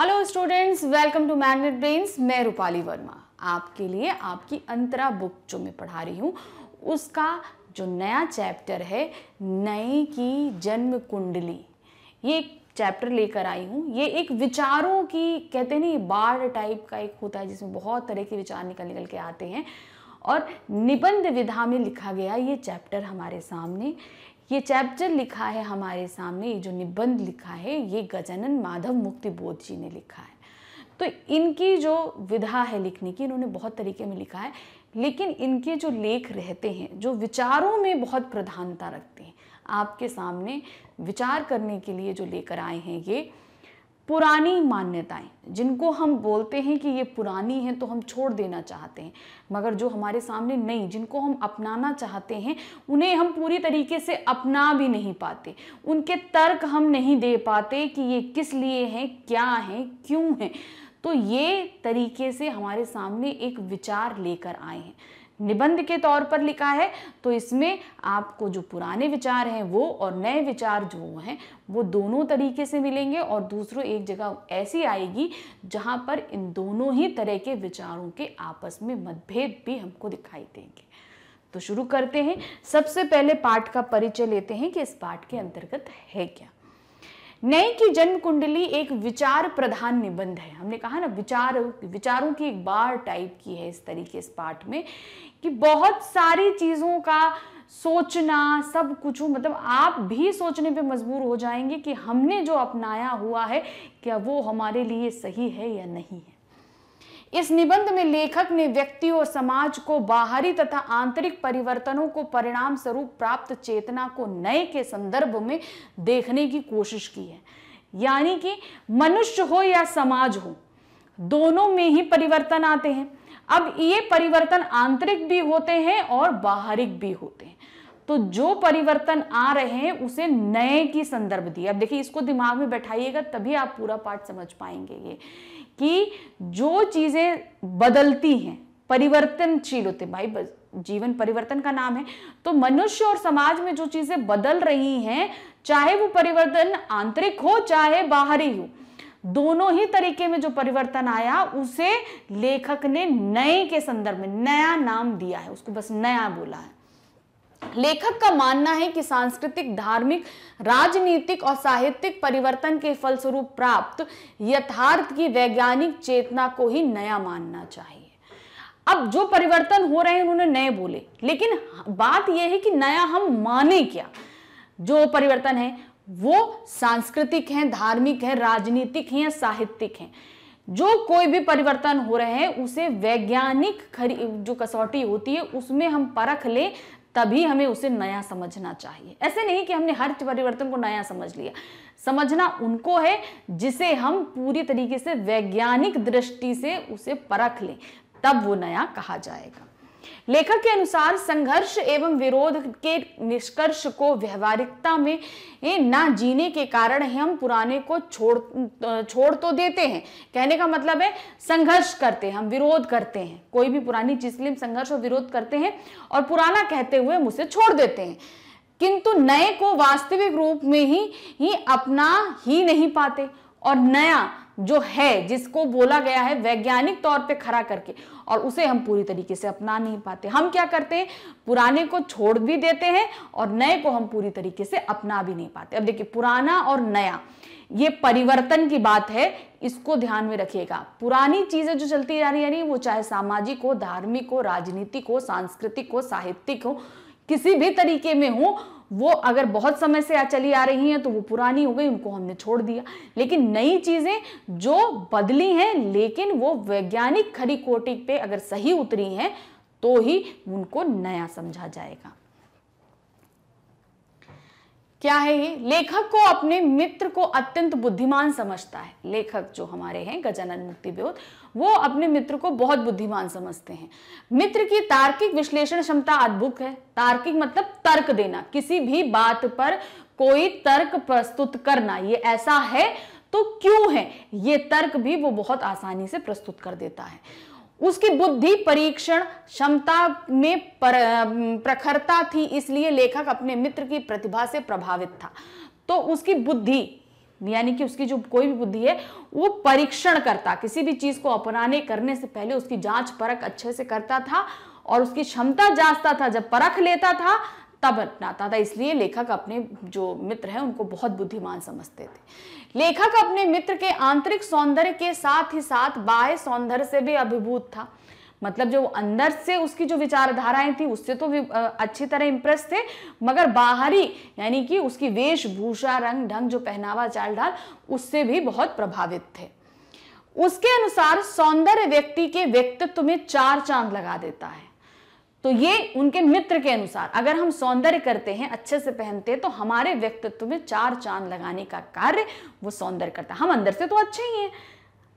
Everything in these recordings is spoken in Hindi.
hello students welcome to Magnet Brains मैं रूपाली वर्मा आपके लिए आपकी अंतरा बुक जो मैं पढ़ा रही हूँ उसका जो नया चैप्टर है नई की जन्म कुंडली ये एक चैप्टर लेकर आई हूँ ये एक विचारों की कहते नहीं बाढ़ टाइप का एक होता है जिसमें बहुत तरह के विचार निकल निकल के आते हैं और निबंध विधा में लिखा गया ये चैप्टर हमारे सामने ये चैप्टर लिखा है हमारे सामने ये जो निबंध लिखा है ये गजानन माधव मुक्ति बोध जी ने लिखा है तो इनकी जो विधा है लिखने की इन्होंने बहुत तरीके में लिखा है लेकिन इनके जो लेख रहते हैं जो विचारों में बहुत प्रधानता रखते हैं आपके सामने विचार करने के लिए जो लेकर आए हैं ये पुरानी मान्यताएं जिनको हम बोलते हैं कि ये पुरानी हैं तो हम छोड़ देना चाहते हैं मगर जो हमारे सामने नहीं जिनको हम अपनाना चाहते हैं उन्हें हम पूरी तरीके से अपना भी नहीं पाते उनके तर्क हम नहीं दे पाते कि ये किस लिए हैं क्या हैं क्यों हैं तो ये तरीके से हमारे सामने एक विचार लेकर आए हैं निबंध के तौर पर लिखा है तो इसमें आपको जो पुराने विचार हैं वो और नए विचार जो हैं वो दोनों तरीके से मिलेंगे और दूसरों एक जगह ऐसी आएगी जहाँ पर इन दोनों ही तरह के विचारों के आपस में मतभेद भी हमको दिखाई देंगे तो शुरू करते हैं सबसे पहले पाठ का परिचय लेते हैं कि इस पाठ के अंतर्गत है क्या नए की जन्म कुंडली एक विचार प्रधान निबंध है हमने कहा ना विचार विचारों की एक बार टाइप की है इस तरीके इस पाठ में कि बहुत सारी चीज़ों का सोचना सब कुछ मतलब आप भी सोचने पे मजबूर हो जाएंगे कि हमने जो अपनाया हुआ है क्या वो हमारे लिए सही है या नहीं है इस निबंध में लेखक ने व्यक्ति और समाज को बाहरी तथा आंतरिक परिवर्तनों को परिणाम स्वरूप प्राप्त चेतना को नए के संदर्भ में देखने की कोशिश की है यानी कि मनुष्य हो या समाज हो दोनों में ही परिवर्तन आते हैं अब ये परिवर्तन आंतरिक भी होते हैं और बाहरिक भी होते हैं तो जो परिवर्तन आ रहे हैं उसे नए की संदर्भ दिए अब देखिए इसको दिमाग में बैठाइएगा तभी आप पूरा पाठ समझ पाएंगे ये कि जो चीज़ें बदलती हैं परिवर्तनशील होते भाई जीवन परिवर्तन का नाम है तो मनुष्य और समाज में जो चीज़ें बदल रही हैं चाहे वो परिवर्तन आंतरिक हो चाहे बाहरी हो दोनों ही तरीके में जो परिवर्तन आया उसे लेखक ने नए के संदर्भ में नया नाम दिया है उसको बस नया बोला है लेखक का मानना है कि सांस्कृतिक धार्मिक राजनीतिक और साहित्यिक परिवर्तन के फलस्वरूप प्राप्त यथार्थ की वैज्ञानिक चेतना को ही नया मानना चाहिए अब जो परिवर्तन हो रहे हैं उन्होंने नए बोले लेकिन बात यह है कि नया हम माने क्या जो परिवर्तन है वो सांस्कृतिक हैं धार्मिक हैं राजनीतिक हैं या साहित्यिक हैं जो कोई भी परिवर्तन हो रहे हैं उसे वैज्ञानिक खरी जो कसौटी होती है उसमें हम परख ले तभी हमें उसे नया समझना चाहिए ऐसे नहीं कि हमने हर परिवर्तन को नया समझ लिया समझना उनको है जिसे हम पूरी तरीके से वैज्ञानिक दृष्टि से उसे परख लें तब वो नया कहा जाएगा लेखक के अनुसार संघर्ष एवं विरोध के निष्कर्ष को व्यवहारिकता में ना जीने के कारण हम पुराने को छोड़ छोड़ तो देते हैं कहने का मतलब है संघर्ष करते हैं हम विरोध करते हैं कोई भी पुरानी चीज के लिए संघर्ष और विरोध करते हैं और पुराना कहते हुए हम उसे छोड़ देते हैं किंतु नए को वास्तविक रूप में ही ही अपना ही नहीं पाते और नया जो है जिसको बोला गया है वैज्ञानिक तौर पे खड़ा करके और उसे हम पूरी तरीके से अपना नहीं पाते हम क्या करते हैं पुराने को छोड़ भी देते हैं और नए को हम पूरी तरीके से अपना भी नहीं पाते अब देखिए पुराना और नया ये परिवर्तन की बात है इसको ध्यान में रखिएगा पुरानी चीजें जो चलती जा रही है वो चाहे सामाजिक हो धार्मिक हो राजनीतिक हो सांस्कृतिक हो साहित्यिक हो किसी भी तरीके में हो वो अगर बहुत समय से चली आ रही हैं तो वो पुरानी हो गई उनको हमने छोड़ दिया लेकिन नई चीज़ें जो बदली हैं लेकिन वो वैज्ञानिक खरी कोटि पे अगर सही उतरी हैं तो ही उनको नया समझा जाएगा क्या है ये लेखक को अपने मित्र को अत्यंत बुद्धिमान समझता है लेखक जो हमारे हैं गजानन मुक्ति वो अपने मित्र को बहुत बुद्धिमान समझते हैं मित्र की तार्किक विश्लेषण क्षमता अद्भुत है तार्किक मतलब तर्क देना किसी भी बात पर कोई तर्क प्रस्तुत करना ये ऐसा है तो क्यों है ये तर्क भी वो बहुत आसानी से प्रस्तुत कर देता है उसकी बुद्धि परीक्षण क्षमता में पर, प्रखरता थी इसलिए लेखक अपने मित्र की प्रतिभा से प्रभावित था तो उसकी बुद्धि यानी कि उसकी जो कोई भी बुद्धि है वो परीक्षण करता किसी भी चीज़ को अपनाने करने से पहले उसकी जांच परख अच्छे से करता था और उसकी क्षमता जांचता था जब परख लेता था तब अपनाता था इसलिए लेखक अपने जो मित्र हैं उनको बहुत बुद्धिमान समझते थे लेखक अपने मित्र के आंतरिक सौंदर्य के साथ ही साथ बाह्य सौंदर्य से भी अभिभूत था मतलब जो अंदर से उसकी जो विचारधाराएं थी उससे तो अच्छी तरह इम्प्रेस थे मगर बाहरी यानी कि उसकी वेशभूषा रंग ढंग जो पहनावा चाल ढाल उससे भी बहुत प्रभावित थे उसके अनुसार सौंदर्य व्यक्ति के व्यक्तित्व में चार चांद लगा देता है तो ये उनके मित्र के अनुसार अगर हम सौंदर्य करते हैं अच्छे से पहनते हैं तो हमारे व्यक्तित्व में चार चांद लगाने का कार्य वो सौंदर्य करता है हम अंदर से तो अच्छे ही हैं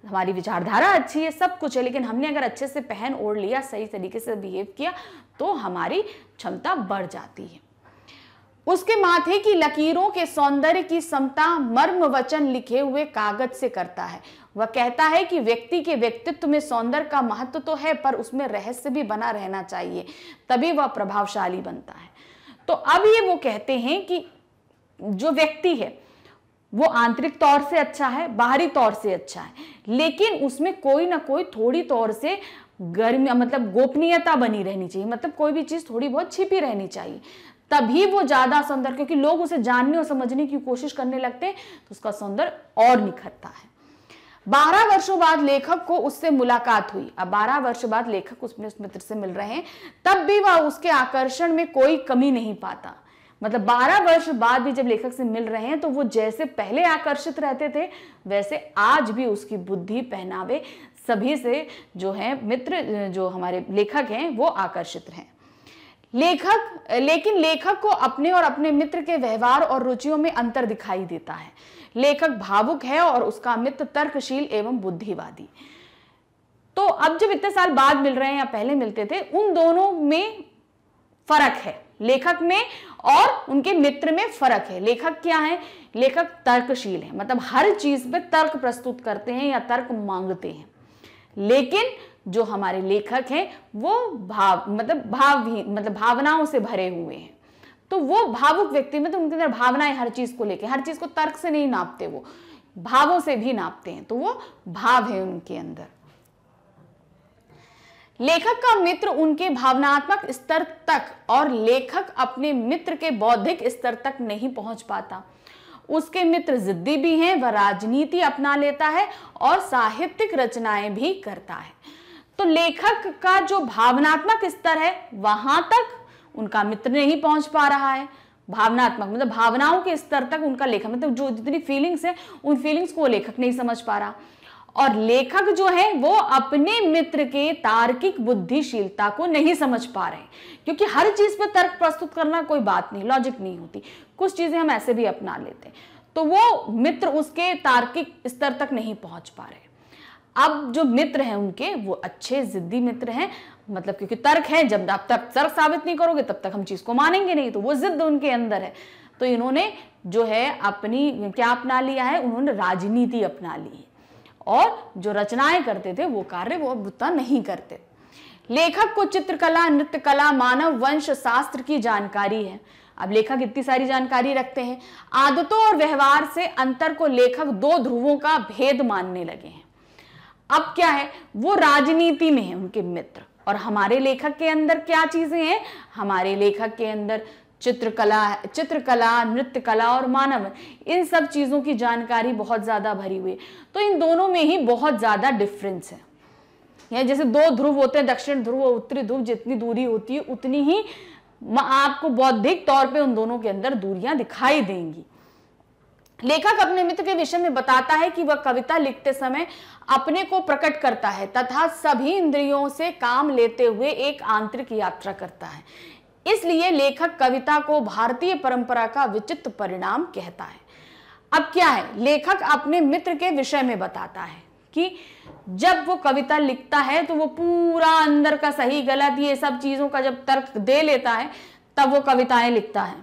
हमारी विचारधारा अच्छी है सब कुछ है लेकिन हमने अगर अच्छे से पहन ओढ़ लिया सही तरीके से बिहेव किया तो हमारी क्षमता बढ़ जाती है उसके माथे की लकीरों के सौंदर्य की समता मर्म वचन लिखे हुए कागज से करता है वह कहता है कि व्यक्ति के व्यक्तित्व में सौंदर्य का महत्व तो है पर उसमें रहस्य भी बना रहना चाहिए तभी वह प्रभावशाली बनता है तो अब ये वो कहते हैं कि जो व्यक्ति है वो आंतरिक तौर से अच्छा है बाहरी तौर से अच्छा है लेकिन उसमें कोई ना कोई थोड़ी तौर से गर्मी मतलब गोपनीयता बनी रहनी चाहिए मतलब कोई भी चीज़ थोड़ी बहुत छिपी रहनी चाहिए तभी वो ज़्यादा सौंदर्य क्योंकि लोग उसे जानने और समझने की कोशिश करने लगते तो उसका सौंदर्य और निखरता है बारह वर्षों बाद लेखक को उससे मुलाकात हुई अब बारह वर्ष बाद लेखक उसमें उस मित्र से मिल रहे हैं तब भी वह उसके आकर्षण में कोई कमी नहीं पाता मतलब 12 वर्ष बाद भी जब लेखक से मिल रहे हैं तो वो जैसे पहले आकर्षित रहते थे वैसे आज भी उसकी बुद्धि पहनावे सभी से जो है मित्र जो हमारे लेखक हैं वो आकर्षित हैं लेखक लेकिन लेखक को अपने और अपने मित्र के व्यवहार और रुचियों में अंतर दिखाई देता है लेखक भावुक है और उसका मित्र तर्कशील एवं बुद्धिवादी तो अब जब इतने साल बाद मिल रहे हैं या पहले मिलते थे उन दोनों में फर्क है लेखक में और उनके मित्र में फर्क है लेखक क्या है लेखक तर्कशील है मतलब हर चीज पे तर्क प्रस्तुत करते हैं या तर्क मांगते हैं लेकिन जो हमारे लेखक हैं वो भाव मतलब भाव मतलब भावनाओं से भरे हुए हैं तो वो भावुक व्यक्ति मतलब उनके अंदर भावनाएं हर चीज को लेके हर चीज को तर्क से नहीं नापते वो भावों से भी नापते हैं तो वो भाव है उनके अंदर लेखक का मित्र उनके भावनात्मक स्तर तक और लेखक अपने मित्र के बौद्धिक स्तर तक नहीं पहुंच पाता उसके मित्र जिद्दी भी हैं वह राजनीति अपना लेता है और साहित्यिक रचनाएं भी करता है तो लेखक का जो भावनात्मक स्तर है वहां तक उनका मित्र नहीं पहुंच पा रहा है भावनात्मक मतलब भावनाओं के स्तर तक उनका लेखक मतलब जो जितनी फीलिंग्स है उन फीलिंग्स को लेखक नहीं समझ पा रहा और लेखक जो है वो अपने मित्र के तार्किक बुद्धिशीलता को नहीं समझ पा रहे क्योंकि हर चीज पर तर्क प्रस्तुत करना कोई बात नहीं लॉजिक नहीं होती कुछ चीजें हम ऐसे भी अपना लेते हैं तो वो मित्र उसके तार्किक स्तर तक नहीं पहुंच पा रहे अब जो मित्र हैं उनके वो अच्छे जिद्दी मित्र हैं मतलब क्योंकि तर्क है जब आप तक तर्क साबित नहीं करोगे तब तक हम चीज़ को मानेंगे नहीं तो वो जिद्द उनके अंदर है तो इन्होंने जो है अपनी क्या अपना लिया है उन्होंने राजनीति अपना ली है और जो रचनाएं करते थे वो कार्य वो भुत्ता नहीं करते लेखक को चित्रकला नृत्य कला मानव वंश शास्त्र की जानकारी है अब लेखक इतनी सारी जानकारी रखते हैं आदतों और व्यवहार से अंतर को लेखक दो ध्रुवों का भेद मानने लगे हैं अब क्या है वो राजनीति में है उनके मित्र और हमारे लेखक के अंदर क्या चीजें हैं हमारे लेखक के अंदर चित्रकला चित्रकला नृत्य कला और मानव इन सब चीज़ों की जानकारी बहुत ज़्यादा भरी हुई तो इन दोनों में ही बहुत ज़्यादा डिफरेंस है या जैसे दो ध्रुव होते हैं दक्षिण ध्रुव और उत्तरी ध्रुव जितनी दूरी होती है उतनी ही आपको बौद्धिक तौर पे उन दोनों के अंदर दूरियां दिखाई देंगी लेखक अपने मित्र के विषय में बताता है कि वह कविता लिखते समय अपने को प्रकट करता है तथा सभी इंद्रियों से काम लेते हुए एक आंतरिक यात्रा करता है इसलिए लेखक कविता को भारतीय परंपरा का विचित्र परिणाम कहता है अब क्या है लेखक अपने मित्र के विषय में बताता है कि जब वो कविता लिखता है तो वो पूरा अंदर का सही गलत ये सब चीज़ों का जब तर्क दे लेता है तब वो कविताएं लिखता है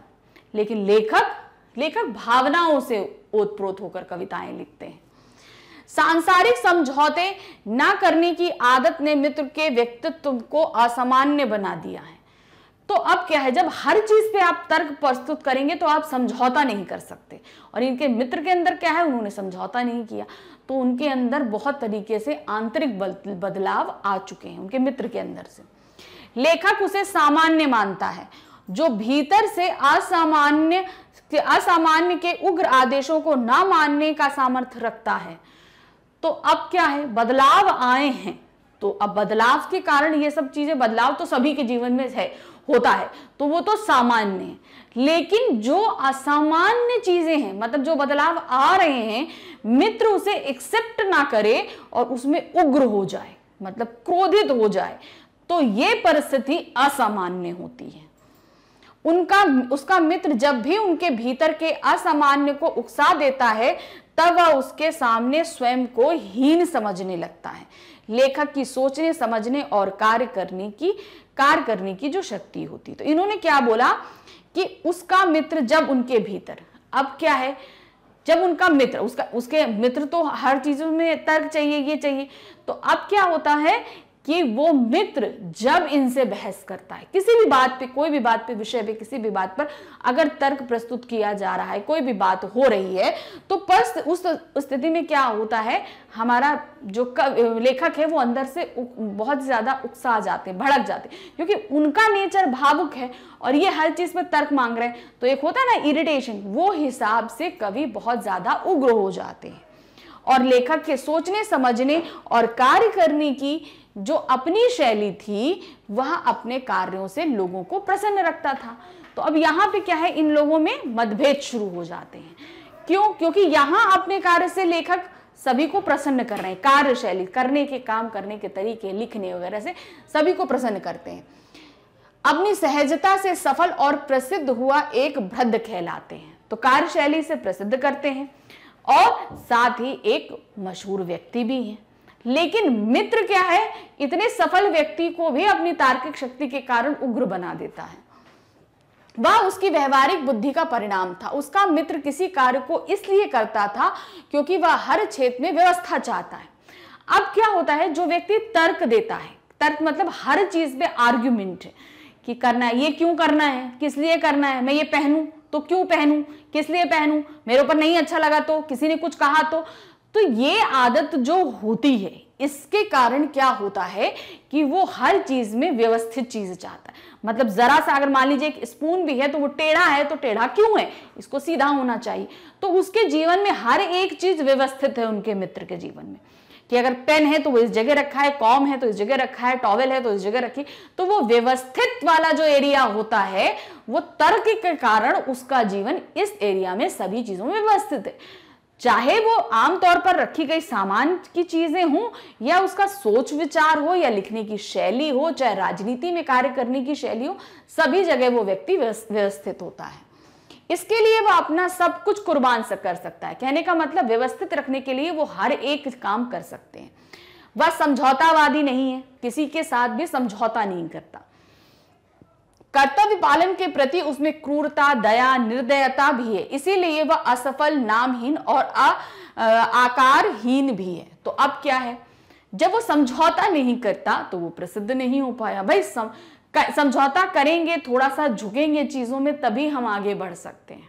लेकिन लेखक लेखक भावनाओं से ओतप्रोत होकर कविताएं लिखते हैं सांसारिक समझौते ना करने की आदत ने मित्र के व्यक्तित्व को असामान्य बना दिया है तो अब क्या है जब हर चीज पे आप तर्क प्रस्तुत करेंगे तो आप समझौता नहीं कर सकते और इनके मित्र के अंदर क्या है उन्होंने समझौता नहीं किया तो उनके अंदर बहुत तरीके से आंतरिक बदलाव आ चुके हैं उनके मित्र के अंदर से लेखक उसे सामान्य मानता है जो भीतर से असामान्य असामान्य के उग्र आदेशों को ना मानने का सामर्थ्य रखता है तो अब क्या है बदलाव आए हैं तो अब बदलाव के कारण ये सब चीजें बदलाव तो सभी के जीवन में है होता है तो वो तो सामान्य है लेकिन जो असामान्य चीजें हैं मतलब जो बदलाव आ रहे हैं मित्र उसे एक्सेप्ट ना करे और उसमें उग्र हो जाए मतलब क्रोधित हो जाए तो ये परिस्थिति असामान्य होती है उनका उसका मित्र जब भी उनके भीतर के असामान्य को उकसा देता है तब वह उसके सामने स्वयं को हीन समझने लगता है लेखक की सोचने समझने और कार्य करने की कार्य करने की जो शक्ति होती तो इन्होंने क्या बोला कि उसका मित्र जब उनके भीतर अब क्या है जब उनका मित्र उसका उसके मित्र तो हर चीज़ों में तर्क चाहिए ये चाहिए तो अब क्या होता है कि वो मित्र जब इनसे बहस करता है किसी भी बात पे कोई भी बात पे विषय पे किसी भी बात पर अगर तर्क प्रस्तुत किया जा रहा है कोई भी बात हो रही है तो पर्स उस स्थिति में क्या होता है हमारा जो लेखक है वो अंदर से बहुत ज़्यादा उत्साह जाते हैं भड़क जाते हैं क्योंकि उनका नेचर भावुक है और ये हर चीज़ पर तर्क मांग रहे हैं तो एक होता है ना इरिटेशन वो हिसाब से कवि बहुत ज़्यादा उग्र हो जाते हैं और लेखक के सोचने समझने और कार्य करने की जो अपनी शैली थी वह अपने कार्यों से लोगों को प्रसन्न रखता था तो अब यहाँ पे क्या है इन लोगों में मतभेद शुरू हो जाते हैं क्यों क्योंकि यहाँ अपने कार्य से लेखक सभी को प्रसन्न कर रहे हैं कार्यशैली करने के काम करने के तरीके लिखने वगैरह से सभी को प्रसन्न करते हैं अपनी सहजता से सफल और प्रसिद्ध हुआ एक भ्रद कहलाते हैं तो कार्यशैली से प्रसिद्ध करते हैं और साथ ही एक मशहूर व्यक्ति भी हैं लेकिन मित्र क्या है इतने सफल व्यक्ति को भी अपनी तार्किक शक्ति के कारण उग्र बना देता है वह उसकी व्यवहारिक बुद्धि का परिणाम था उसका मित्र किसी कार्य को इसलिए करता था क्योंकि वह हर क्षेत्र में व्यवस्था चाहता है अब क्या होता है जो व्यक्ति तर्क देता है तर्क मतलब हर चीज में आर्ग्यूमेंट है कि करना है ये क्यों करना है किस लिए करना है मैं ये पहनू तो क्यों पहनू किस लिए पहनू मेरे ऊपर नहीं अच्छा लगा तो किसी ने कुछ कहा तो तो ये आदत जो होती है इसके कारण क्या होता है कि वो हर चीज में व्यवस्थित चीज चाहता है मतलब जरा सा अगर मान लीजिए एक स्पून भी है तो वो टेढ़ा है तो टेढ़ा क्यों है इसको सीधा होना चाहिए तो उसके जीवन में हर एक चीज व्यवस्थित है उनके मित्र के जीवन में कि अगर पेन है तो वो इस जगह रखा है कॉम है तो इस जगह रखा है टॉवेल है तो इस जगह रखी तो वो व्यवस्थित वाला जो एरिया होता है वो तर्क के कारण उसका जीवन इस एरिया में सभी चीजों में व्यवस्थित है चाहे वो आमतौर पर रखी गई सामान की चीजें हों या उसका सोच विचार हो या लिखने की शैली हो चाहे राजनीति में कार्य करने की शैली हो सभी जगह वो व्यक्ति व्यवस्थित होता है इसके लिए वह अपना सब कुछ कुर्बान कर सकता है कहने का मतलब व्यवस्थित रखने के लिए वो हर एक काम कर सकते हैं वह समझौतावादी नहीं है किसी के साथ भी समझौता नहीं करता कर्तव्य पालन के प्रति उसमें क्रूरता दया निर्दयता भी है इसीलिए वह असफल नामहीन और आ, आकारहीन भी है तो अब क्या है जब वो समझौता नहीं करता तो वो प्रसिद्ध नहीं हो पाया भाई सम, समझौता करेंगे थोड़ा सा झुकेंगे चीजों में तभी हम आगे बढ़ सकते हैं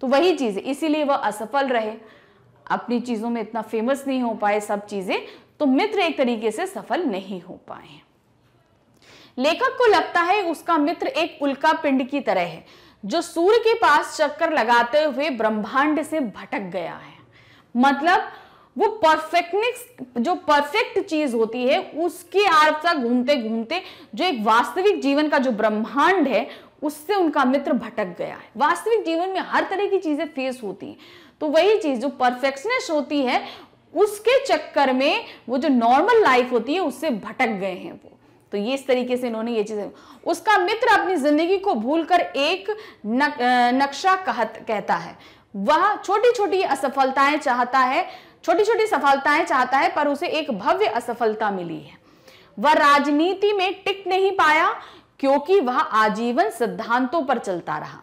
तो वही चीज इसीलिए वह असफल रहे अपनी चीजों में इतना फेमस नहीं हो पाए सब चीजें तो मित्र एक तरीके से सफल नहीं हो पाए हैं लेखक को लगता है उसका मित्र एक उल्का पिंड की तरह है जो सूर्य के पास चक्कर लगाते हुए ब्रह्मांड से भटक गया है मतलब वो परफेक्टनेस जो परफेक्ट चीज होती है उसके आर तक घूमते घूमते जो एक वास्तविक जीवन का जो ब्रह्मांड है उससे उनका मित्र भटक गया है वास्तविक जीवन में हर तरह की चीजें फेस होती हैं तो वही चीज जो परफेक्शनेस होती है उसके चक्कर में वो जो नॉर्मल लाइफ होती है उससे भटक गए हैं वो तो ये इस तरीके से इन्होंने ये चीज़ें उसका मित्र अपनी जिंदगी को भूलकर एक नक, नक्शा कहत कहता है वह छोटी छोटी असफलताएं चाहता है छोटी छोटी सफलताएं चाहता है पर उसे एक भव्य असफलता मिली है वह राजनीति में टिक नहीं पाया क्योंकि वह आजीवन सिद्धांतों पर चलता रहा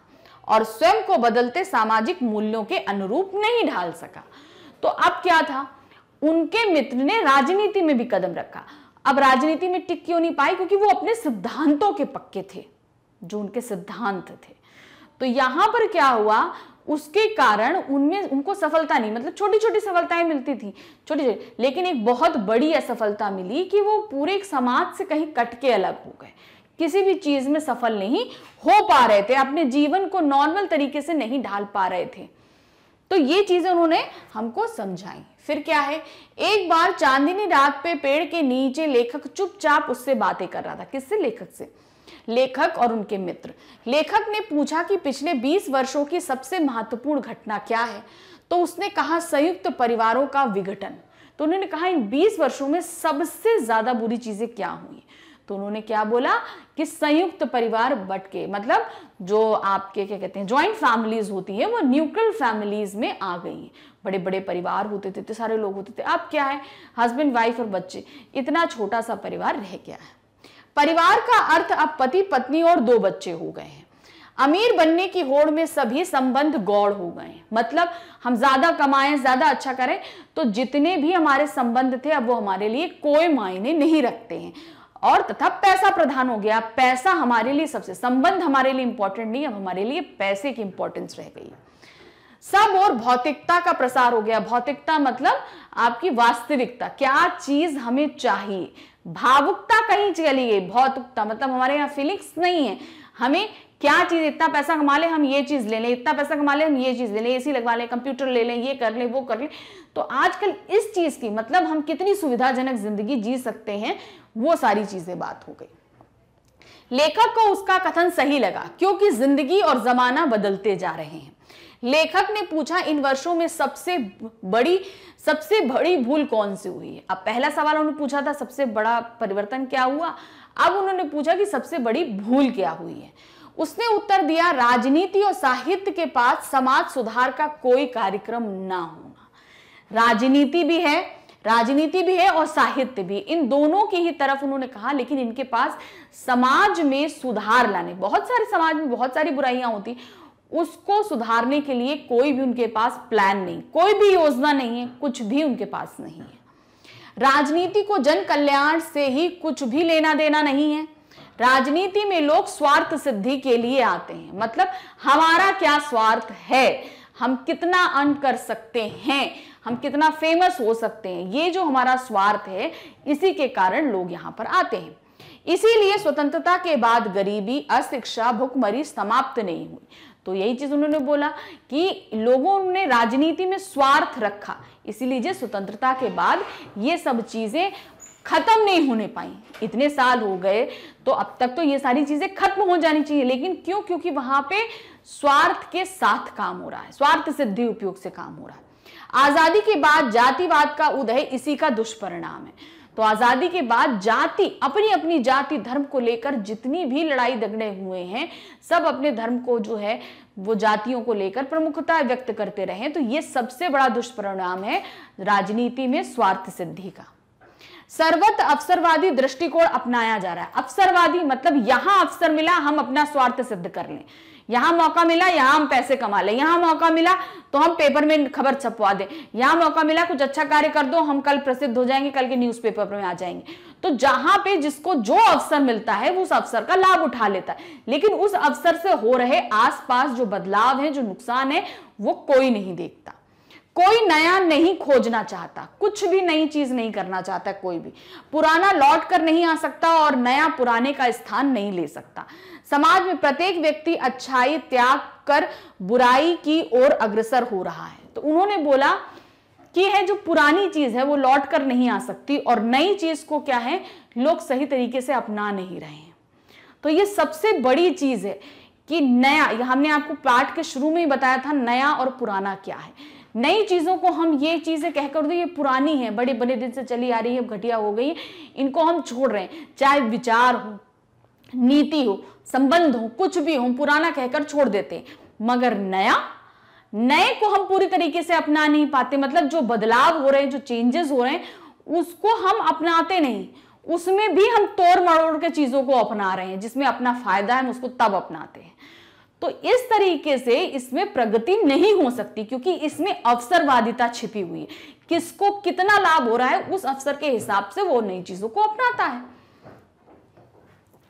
और स्वयं को बदलते सामाजिक मूल्यों के अनुरूप नहीं ढाल सका तो अब क्या था उनके मित्र ने राजनीति में भी कदम रखा अब राजनीति में टिक क्यों नहीं पाए क्योंकि वो अपने सिद्धांतों के पक्के थे जो उनके सिद्धांत थे तो यहां पर क्या हुआ उसके कारण उनमें उनको सफलता नहीं मतलब छोटी छोटी सफलताएं मिलती थी छोटी छोटी लेकिन एक बहुत बड़ी असफलता मिली कि वो पूरे एक समाज से कहीं कट के अलग हो गए किसी भी चीज में सफल नहीं हो पा रहे थे अपने जीवन को नॉर्मल तरीके से नहीं ढाल पा रहे थे तो ये चीजें उन्होंने हमको समझाई फिर क्या है एक बार चांदनी रात पे पेड़ के नीचे लेखक चुपचाप उससे बातें कर रहा था किससे लेखक से लेखक और उनके मित्र लेखक ने पूछा कि पिछले 20 वर्षों की सबसे महत्वपूर्ण घटना क्या है तो उसने कहा संयुक्त परिवारों का विघटन तो उन्होंने कहा इन 20 वर्षों में सबसे ज्यादा बुरी चीजें क्या हुई तो उन्होंने क्या बोला कि संयुक्त परिवार बटके मतलब जो आपके क्या कहते हैं ज्वाइंट फैमिलीज होती है वो न्यूक्लियर फैमिलीज में आ गई हैं बड़े बड़े परिवार होते थे इतने सारे लोग होते थे अब क्या है हस्बैंड वाइफ और बच्चे इतना छोटा सा परिवार रह गया है परिवार का अर्थ अब पति पत्नी और दो बच्चे हो गए हैं अमीर बनने की होड़ में सभी संबंध गौड़ हो गए मतलब हम ज्यादा कमाएं ज्यादा अच्छा करें तो जितने भी हमारे संबंध थे अब वो हमारे लिए कोई मायने नहीं रखते हैं और तथा पैसा प्रधान हो गया पैसा हमारे लिए सबसे संबंध हमारे लिए इंपॉर्टेंट नहीं अब हमारे लिए पैसे की इंपॉर्टेंस रह गई सब और भौतिकता का प्रसार हो गया भौतिकता मतलब आपकी वास्तविकता क्या चीज हमें चाहिए भावुकता कहीं चली गई भौतिकता मतलब हमारे यहाँ फीलिंग्स नहीं है हमें क्या चीज इतना पैसा कमा ले हम ये चीज ले लें इतना पैसा कमा ले हम ये चीज ले लें एसी लगवा लें कंप्यूटर ले लें ये कर लें वो कर लें तो आजकल इस चीज की मतलब हम कितनी सुविधाजनक जिंदगी जी सकते हैं वो सारी चीजें बात हो गई लेखक को उसका कथन सही लगा क्योंकि जिंदगी और जमाना बदलते जा रहे हैं लेखक ने पूछा इन वर्षों में सबसे बड़ी सबसे बड़ी भूल कौन सी हुई है अब पहला सवाल उन्होंने पूछा था सबसे बड़ा परिवर्तन क्या हुआ अब उन्होंने पूछा कि सबसे बड़ी भूल क्या हुई है उसने उत्तर दिया राजनीति और साहित्य के पास समाज सुधार का कोई कार्यक्रम ना होना राजनीति भी है राजनीति भी है और साहित्य भी इन दोनों की ही तरफ उन्होंने कहा लेकिन इनके पास समाज में सुधार लाने बहुत सारे समाज में बहुत सारी बुराइयां होती उसको सुधारने के लिए कोई भी उनके पास प्लान नहीं कोई भी योजना नहीं है कुछ भी उनके पास नहीं है राजनीति को जन कल्याण से ही कुछ भी लेना देना नहीं है राजनीति में लोग स्वार्थ सिद्धि के लिए आते हैं मतलब हमारा क्या स्वार्थ है हम कितना अर्न कर सकते हैं हम कितना फेमस हो सकते हैं ये जो हमारा स्वार्थ है इसी के कारण लोग यहाँ पर आते हैं इसीलिए स्वतंत्रता के बाद गरीबी अशिक्षा भुखमरी समाप्त नहीं हुई तो यही चीज उन्होंने बोला कि लोगों ने राजनीति में स्वार्थ रखा इसीलिए स्वतंत्रता के बाद ये सब चीजें खत्म नहीं होने पाई इतने साल हो गए तो अब तक तो ये सारी चीजें खत्म हो जानी चाहिए लेकिन क्यों क्योंकि वहां पे स्वार्थ के साथ काम हो रहा है स्वार्थ सिद्धि उपयोग से काम हो रहा है आजादी के बाद जातिवाद का उदय इसी का दुष्परिणाम है तो आजादी के बाद जाति अपनी अपनी जाति धर्म को लेकर जितनी भी लड़ाई दगड़े हुए हैं सब अपने धर्म को जो है वो जातियों को लेकर प्रमुखता व्यक्त करते रहे तो ये सबसे बड़ा दुष्परिणाम है राजनीति में स्वार्थ सिद्धि का सर्वत अवसरवादी दृष्टिकोण अपनाया जा रहा है अवसरवादी मतलब यहां अवसर मिला हम अपना स्वार्थ सिद्ध कर लें यहां मौका मिला यहां हम पैसे कमा ले यहां मौका मिला तो हम पेपर में खबर छपवा दे यहाँ मौका मिला कुछ अच्छा कार्य कर दो हम कल प्रसिद्ध हो जाएंगे कल के पेपर में आ जाएंगे तो जहां पे जिसको जो अवसर मिलता है वो उस अवसर का लाभ उठा लेता है लेकिन उस अवसर से हो रहे आसपास जो बदलाव है जो नुकसान है वो कोई नहीं देखता कोई नया नहीं खोजना चाहता कुछ भी नई चीज नहीं करना चाहता कोई भी पुराना लौट कर नहीं आ सकता और नया पुराने का स्थान नहीं ले सकता समाज में प्रत्येक व्यक्ति अच्छाई त्याग कर बुराई की ओर अग्रसर हो रहा है तो उन्होंने बोला कि है जो पुरानी चीज है वो लौट कर नहीं आ सकती और नई चीज को क्या है लोग सही तरीके से अपना नहीं रहे हैं तो ये सबसे बड़ी चीज है कि नया हमने आपको पाठ के शुरू में ही बताया था नया और पुराना क्या है नई चीज़ों को हम ये चीज़ें कहकर दो ये पुरानी है बड़े बड़े दिन से चली आ रही है घटिया हो गई इनको हम छोड़ रहे हैं चाहे विचार हो नीति हो संबंध हो कुछ भी हो पुराना कहकर छोड़ देते हैं मगर नया नए को हम पूरी तरीके से अपना नहीं पाते मतलब जो बदलाव हो रहे हैं जो चेंजेस हो रहे हैं उसको हम अपनाते नहीं उसमें भी हम तोड़ मरोड़ के चीज़ों को अपना रहे हैं जिसमें अपना फायदा है हम उसको तब अपनाते हैं तो इस तरीके से इसमें प्रगति नहीं हो सकती क्योंकि इसमें अवसरवादिता छिपी हुई है किसको कितना लाभ हो रहा है उस अवसर के हिसाब से वो नई चीजों को अपनाता है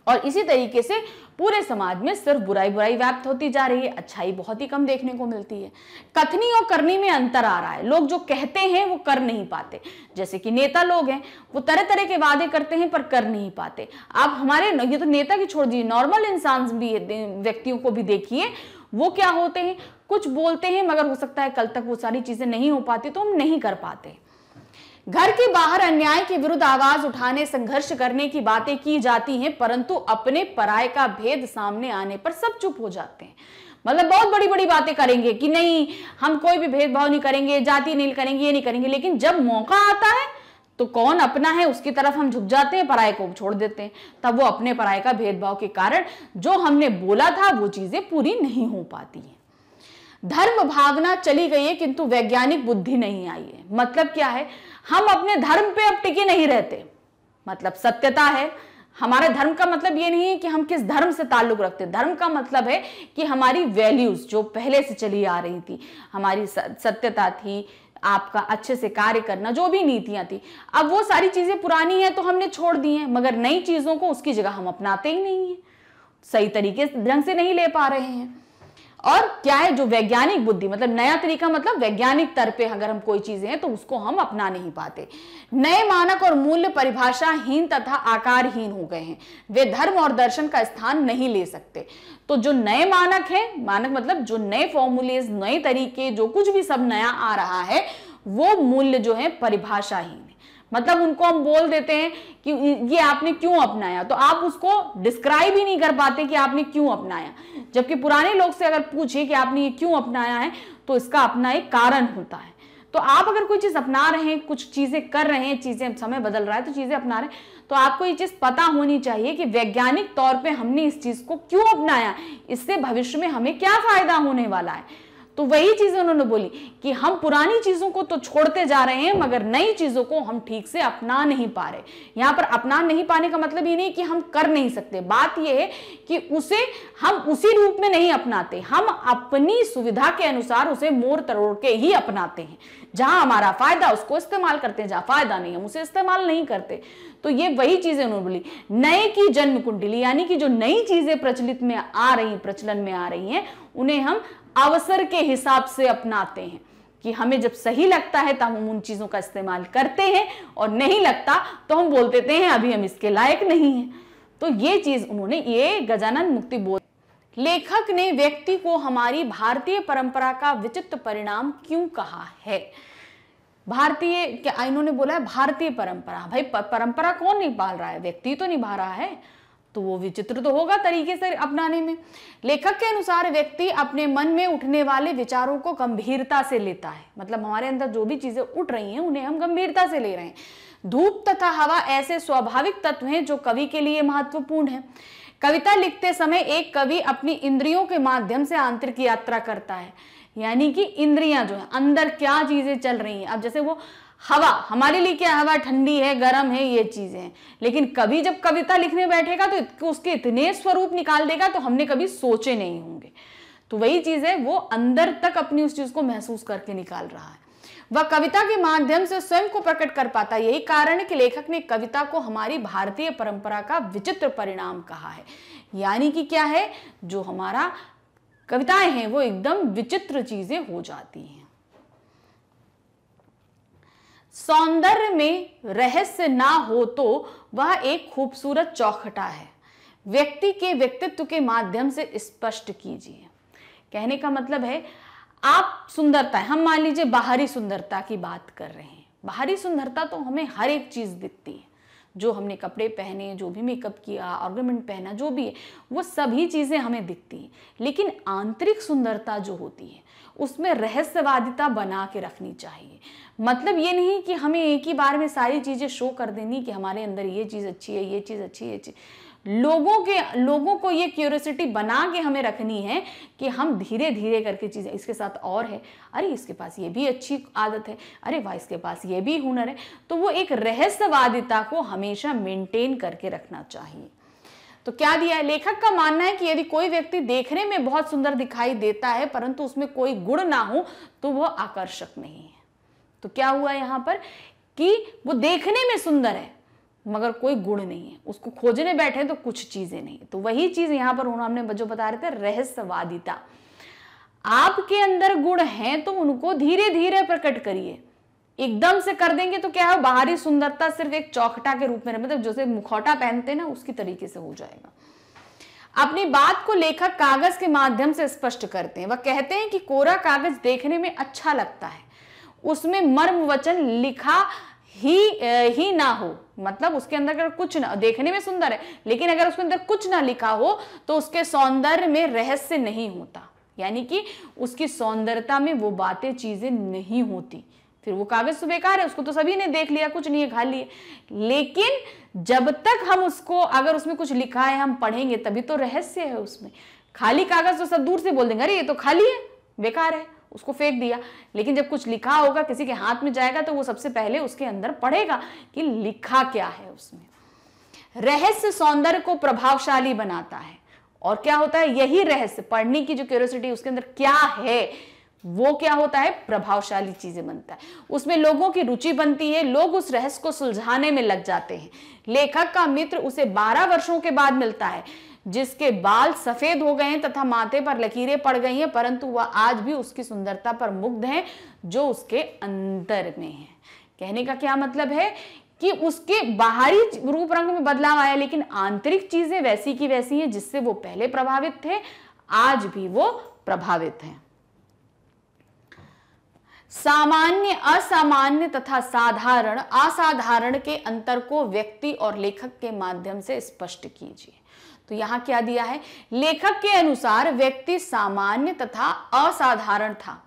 और इसी तरीके से पूरे समाज में सिर्फ बुराई बुराई व्याप्त होती जा रही है अच्छाई बहुत ही कम देखने को मिलती है कथनी और करनी में अंतर आ रहा है लोग जो कहते हैं वो कर नहीं पाते जैसे कि नेता लोग हैं वो तरह तरह के वादे करते हैं पर कर नहीं पाते आप हमारे ये तो नेता की छोड़ दीजिए नॉर्मल इंसान भी व्यक्तियों को भी देखिए वो क्या होते हैं कुछ बोलते हैं मगर हो सकता है कल तक वो सारी चीजें नहीं हो पाती तो हम नहीं कर पाते घर के बाहर अन्याय के विरुद्ध आवाज उठाने संघर्ष करने की बातें की जाती हैं परंतु अपने पराय का भेद सामने आने पर सब चुप हो जाते हैं मतलब बहुत बड़ी बड़ी बातें करेंगे कि नहीं हम कोई भी भेदभाव नहीं करेंगे जाति नहीं करेंगे ये नहीं करेंगे लेकिन जब मौका आता है तो कौन अपना है उसकी तरफ हम झुक जाते हैं पराय को छोड़ देते हैं तब वो अपने पराय का भेदभाव के कारण जो हमने बोला था वो चीजें पूरी नहीं हो पाती हैं धर्म भावना चली गई है किंतु वैज्ञानिक बुद्धि नहीं आई है मतलब क्या है हम अपने धर्म पे अब टिके नहीं रहते मतलब सत्यता है हमारे धर्म का मतलब ये नहीं है कि हम किस धर्म से ताल्लुक रखते हैं धर्म का मतलब है कि हमारी वैल्यूज़ जो पहले से चली आ रही थी हमारी सत्यता थी आपका अच्छे से कार्य करना जो भी नीतियाँ थी अब वो सारी चीज़ें पुरानी हैं तो हमने छोड़ दी हैं मगर नई चीज़ों को उसकी जगह हम अपनाते ही नहीं हैं सही तरीके से ढंग से नहीं ले पा रहे हैं और क्या है जो वैज्ञानिक बुद्धि मतलब नया तरीका मतलब वैज्ञानिक तर पे अगर हम कोई चीजें हैं तो उसको हम अपना नहीं पाते नए मानक और मूल्य परिभाषाहीन तथा आकारहीन हो गए हैं वे धर्म और दर्शन का स्थान नहीं ले सकते तो जो नए मानक है मानक मतलब जो नए फॉर्मूलेज नए तरीके जो कुछ भी सब नया आ रहा है वो मूल्य जो है परिभाषाहीन मतलब उनको हम बोल देते हैं कि ये आपने क्यों अपनाया तो आप उसको डिस्क्राइब ही नहीं कर पाते कि आपने क्यों अपनाया जबकि पुराने लोग से अगर पूछे कि आपने ये क्यों अपनाया है तो इसका अपना एक कारण होता है तो आप अगर कोई चीज़ अपना रहे हैं कुछ चीज़ें कर रहे हैं चीज़ें समय बदल रहा है तो चीज़ें अपना रहे हैं तो आपको ये चीज़ पता होनी चाहिए कि वैज्ञानिक तौर पे हमने इस चीज़ को क्यों अपनाया इससे भविष्य में हमें क्या फ़ायदा होने वाला है तो वही चीजें उन्होंने बोली कि हम पुरानी चीजों को तो छोड़ते जा रहे हैं मगर नई चीजों को हम ठीक से अपना नहीं पा रहे यहां पर अपना नहीं पाने का मतलब ये नहीं कि हम कर नहीं सकते बात यह है कि उसे हम उसी रूप में नहीं अपनाते हम अपनी सुविधा के अनुसार उसे मोर तरोड़ के ही अपनाते हैं जहां हमारा फायदा उसको इस्तेमाल करते हैं जहां फायदा नहीं हम उसे इस्तेमाल नहीं करते तो ये वही चीजें उन्होंने बोली नए की जन्म कुंडली यानी कि जो नई चीजें प्रचलित में आ रही प्रचलन में आ रही हैं उन्हें हम अवसर के हिसाब से अपनाते हैं कि हमें जब सही लगता है तब तो हम उन चीज़ों का इस्तेमाल करते हैं और नहीं लगता तो हम बोल देते हैं अभी हम इसके लायक नहीं हैं तो ये चीज़ उन्होंने ये गजानन मुक्ति बोल लेखक ने व्यक्ति को हमारी भारतीय परंपरा का विचित्र परिणाम क्यों कहा है भारतीय क्या इन्होंने बोला है भारतीय परंपरा भाई परंपरा कौन निभा रहा है व्यक्ति तो निभा रहा है तो वो विचित्र तो होगा तरीके से अपनाने में लेखक के अनुसार व्यक्ति अपने मन में उठने वाले विचारों को गंभीरता से लेता है मतलब हमारे अंदर जो भी चीजें उठ रही हैं उन्हें हम गंभीरता से ले रहे हैं धूप तथा हवा ऐसे स्वाभाविक तत्व हैं जो कवि के लिए महत्वपूर्ण है कविता लिखते समय एक कवि अपनी इंद्रियों के माध्यम से आंतरिक यात्रा करता है यानी कि इंद्रियां जो है अंदर क्या चीजें चल रही हैं अब जैसे वो हवा हमारे लिए क्या हवा ठंडी है गर्म है ये चीज़ें हैं लेकिन कभी जब कविता लिखने बैठेगा तो उसके इतने स्वरूप निकाल देगा तो हमने कभी सोचे नहीं होंगे तो वही चीज़ है वो अंदर तक अपनी उस चीज़ को महसूस करके निकाल रहा है वह कविता के माध्यम से स्वयं को प्रकट कर पाता है यही कारण है कि लेखक ने कविता को हमारी भारतीय परंपरा का विचित्र परिणाम कहा है यानी कि क्या है जो हमारा कविताएं हैं वो एकदम विचित्र चीज़ें हो जाती हैं सौंदर्य में रहस्य ना हो तो वह एक खूबसूरत चौखटा है व्यक्ति के व्यक्तित्व के माध्यम से स्पष्ट कीजिए कहने का मतलब है आप सुंदरता हम मान लीजिए बाहरी सुंदरता की बात कर रहे हैं बाहरी सुंदरता तो हमें हर एक चीज़ दिखती है जो हमने कपड़े पहने जो भी मेकअप किया ऑर्गमेंट पहना जो भी है वो सभी चीज़ें हमें दिखती हैं लेकिन आंतरिक सुंदरता जो होती है उसमें रहस्यवादिता बना के रखनी चाहिए मतलब ये नहीं कि हमें एक ही बार में सारी चीज़ें शो कर देनी कि हमारे अंदर ये चीज़ अच्छी है ये चीज़ अच्छी है लोगों के लोगों को ये क्यूरोसिटी बना के हमें रखनी है कि हम धीरे धीरे करके चीज़ें इसके साथ और है अरे इसके पास ये भी अच्छी आदत है अरे वाह इसके पास ये भी हुनर है तो वो एक रहस्यवादिता को हमेशा मेंटेन करके रखना चाहिए तो क्या दिया है लेखक का मानना है कि यदि कोई व्यक्ति देखने में बहुत सुंदर दिखाई देता है परंतु उसमें कोई गुण ना हो तो वह आकर्षक नहीं है तो क्या हुआ यहाँ पर कि वो देखने में सुंदर है मगर कोई गुण नहीं है उसको खोजने बैठे तो कुछ चीजें नहीं तो वही चीज यहां पर उन्होंने जो बता रहे थे रहस्यवादिता आपके अंदर गुण हैं तो उनको धीरे धीरे प्रकट करिए एकदम से कर देंगे तो क्या है बाहरी सुंदरता सिर्फ एक चौखटा के रूप में मतलब जैसे मुखौटा पहनते ना उसकी तरीके से हो जाएगा अपनी बात को लेखक कागज के माध्यम से स्पष्ट करते हैं वह कहते हैं कि कोरा कागज देखने में अच्छा लगता है उसमें मर्म वचन लिखा ही ही ना हो मतलब उसके अंदर अगर कुछ ना देखने में सुंदर है लेकिन अगर उसके अंदर कुछ ना लिखा हो तो उसके सौंदर्य में रहस्य नहीं होता यानी कि उसकी सौंदर्यता में वो बातें चीज़ें नहीं होती फिर वो कागज तो बेकार है उसको तो सभी ने देख लिया कुछ नहीं है खा लिए लेकिन जब तक हम उसको अगर उसमें कुछ लिखा है हम पढ़ेंगे तभी तो रहस्य है उसमें खाली कागज तो सब दूर से बोल देंगे अरे ये तो खाली है बेकार है उसको फेंक दिया लेकिन जब कुछ लिखा होगा किसी के हाथ में जाएगा तो वो सबसे पहले उसके अंदर पढ़ेगा कि लिखा क्या है उसमें रहस्य सौंदर्य को प्रभावशाली बनाता है और क्या होता है यही रहस्य पढ़ने की जो क्यूरोसिटी उसके अंदर क्या है वो क्या होता है प्रभावशाली चीजें बनता है उसमें लोगों की रुचि बनती है लोग उस रहस्य को सुलझाने में लग जाते हैं लेखक का मित्र उसे बारह वर्षों के बाद मिलता है जिसके बाल सफेद हो गए हैं तथा माथे पर लकीरें पड़ गई हैं परंतु वह आज भी उसकी सुंदरता पर मुग्ध है जो उसके अंदर में है कहने का क्या मतलब है कि उसके बाहरी रूप रंग में बदलाव आया लेकिन आंतरिक चीजें वैसी की वैसी हैं जिससे वो पहले प्रभावित थे आज भी वो प्रभावित हैं सामान्य असामान्य तथा साधारण असाधारण के अंतर को व्यक्ति और लेखक के माध्यम से स्पष्ट कीजिए तो यहां क्या दिया है लेखक के अनुसार व्यक्ति सामान्य तथा असाधारण था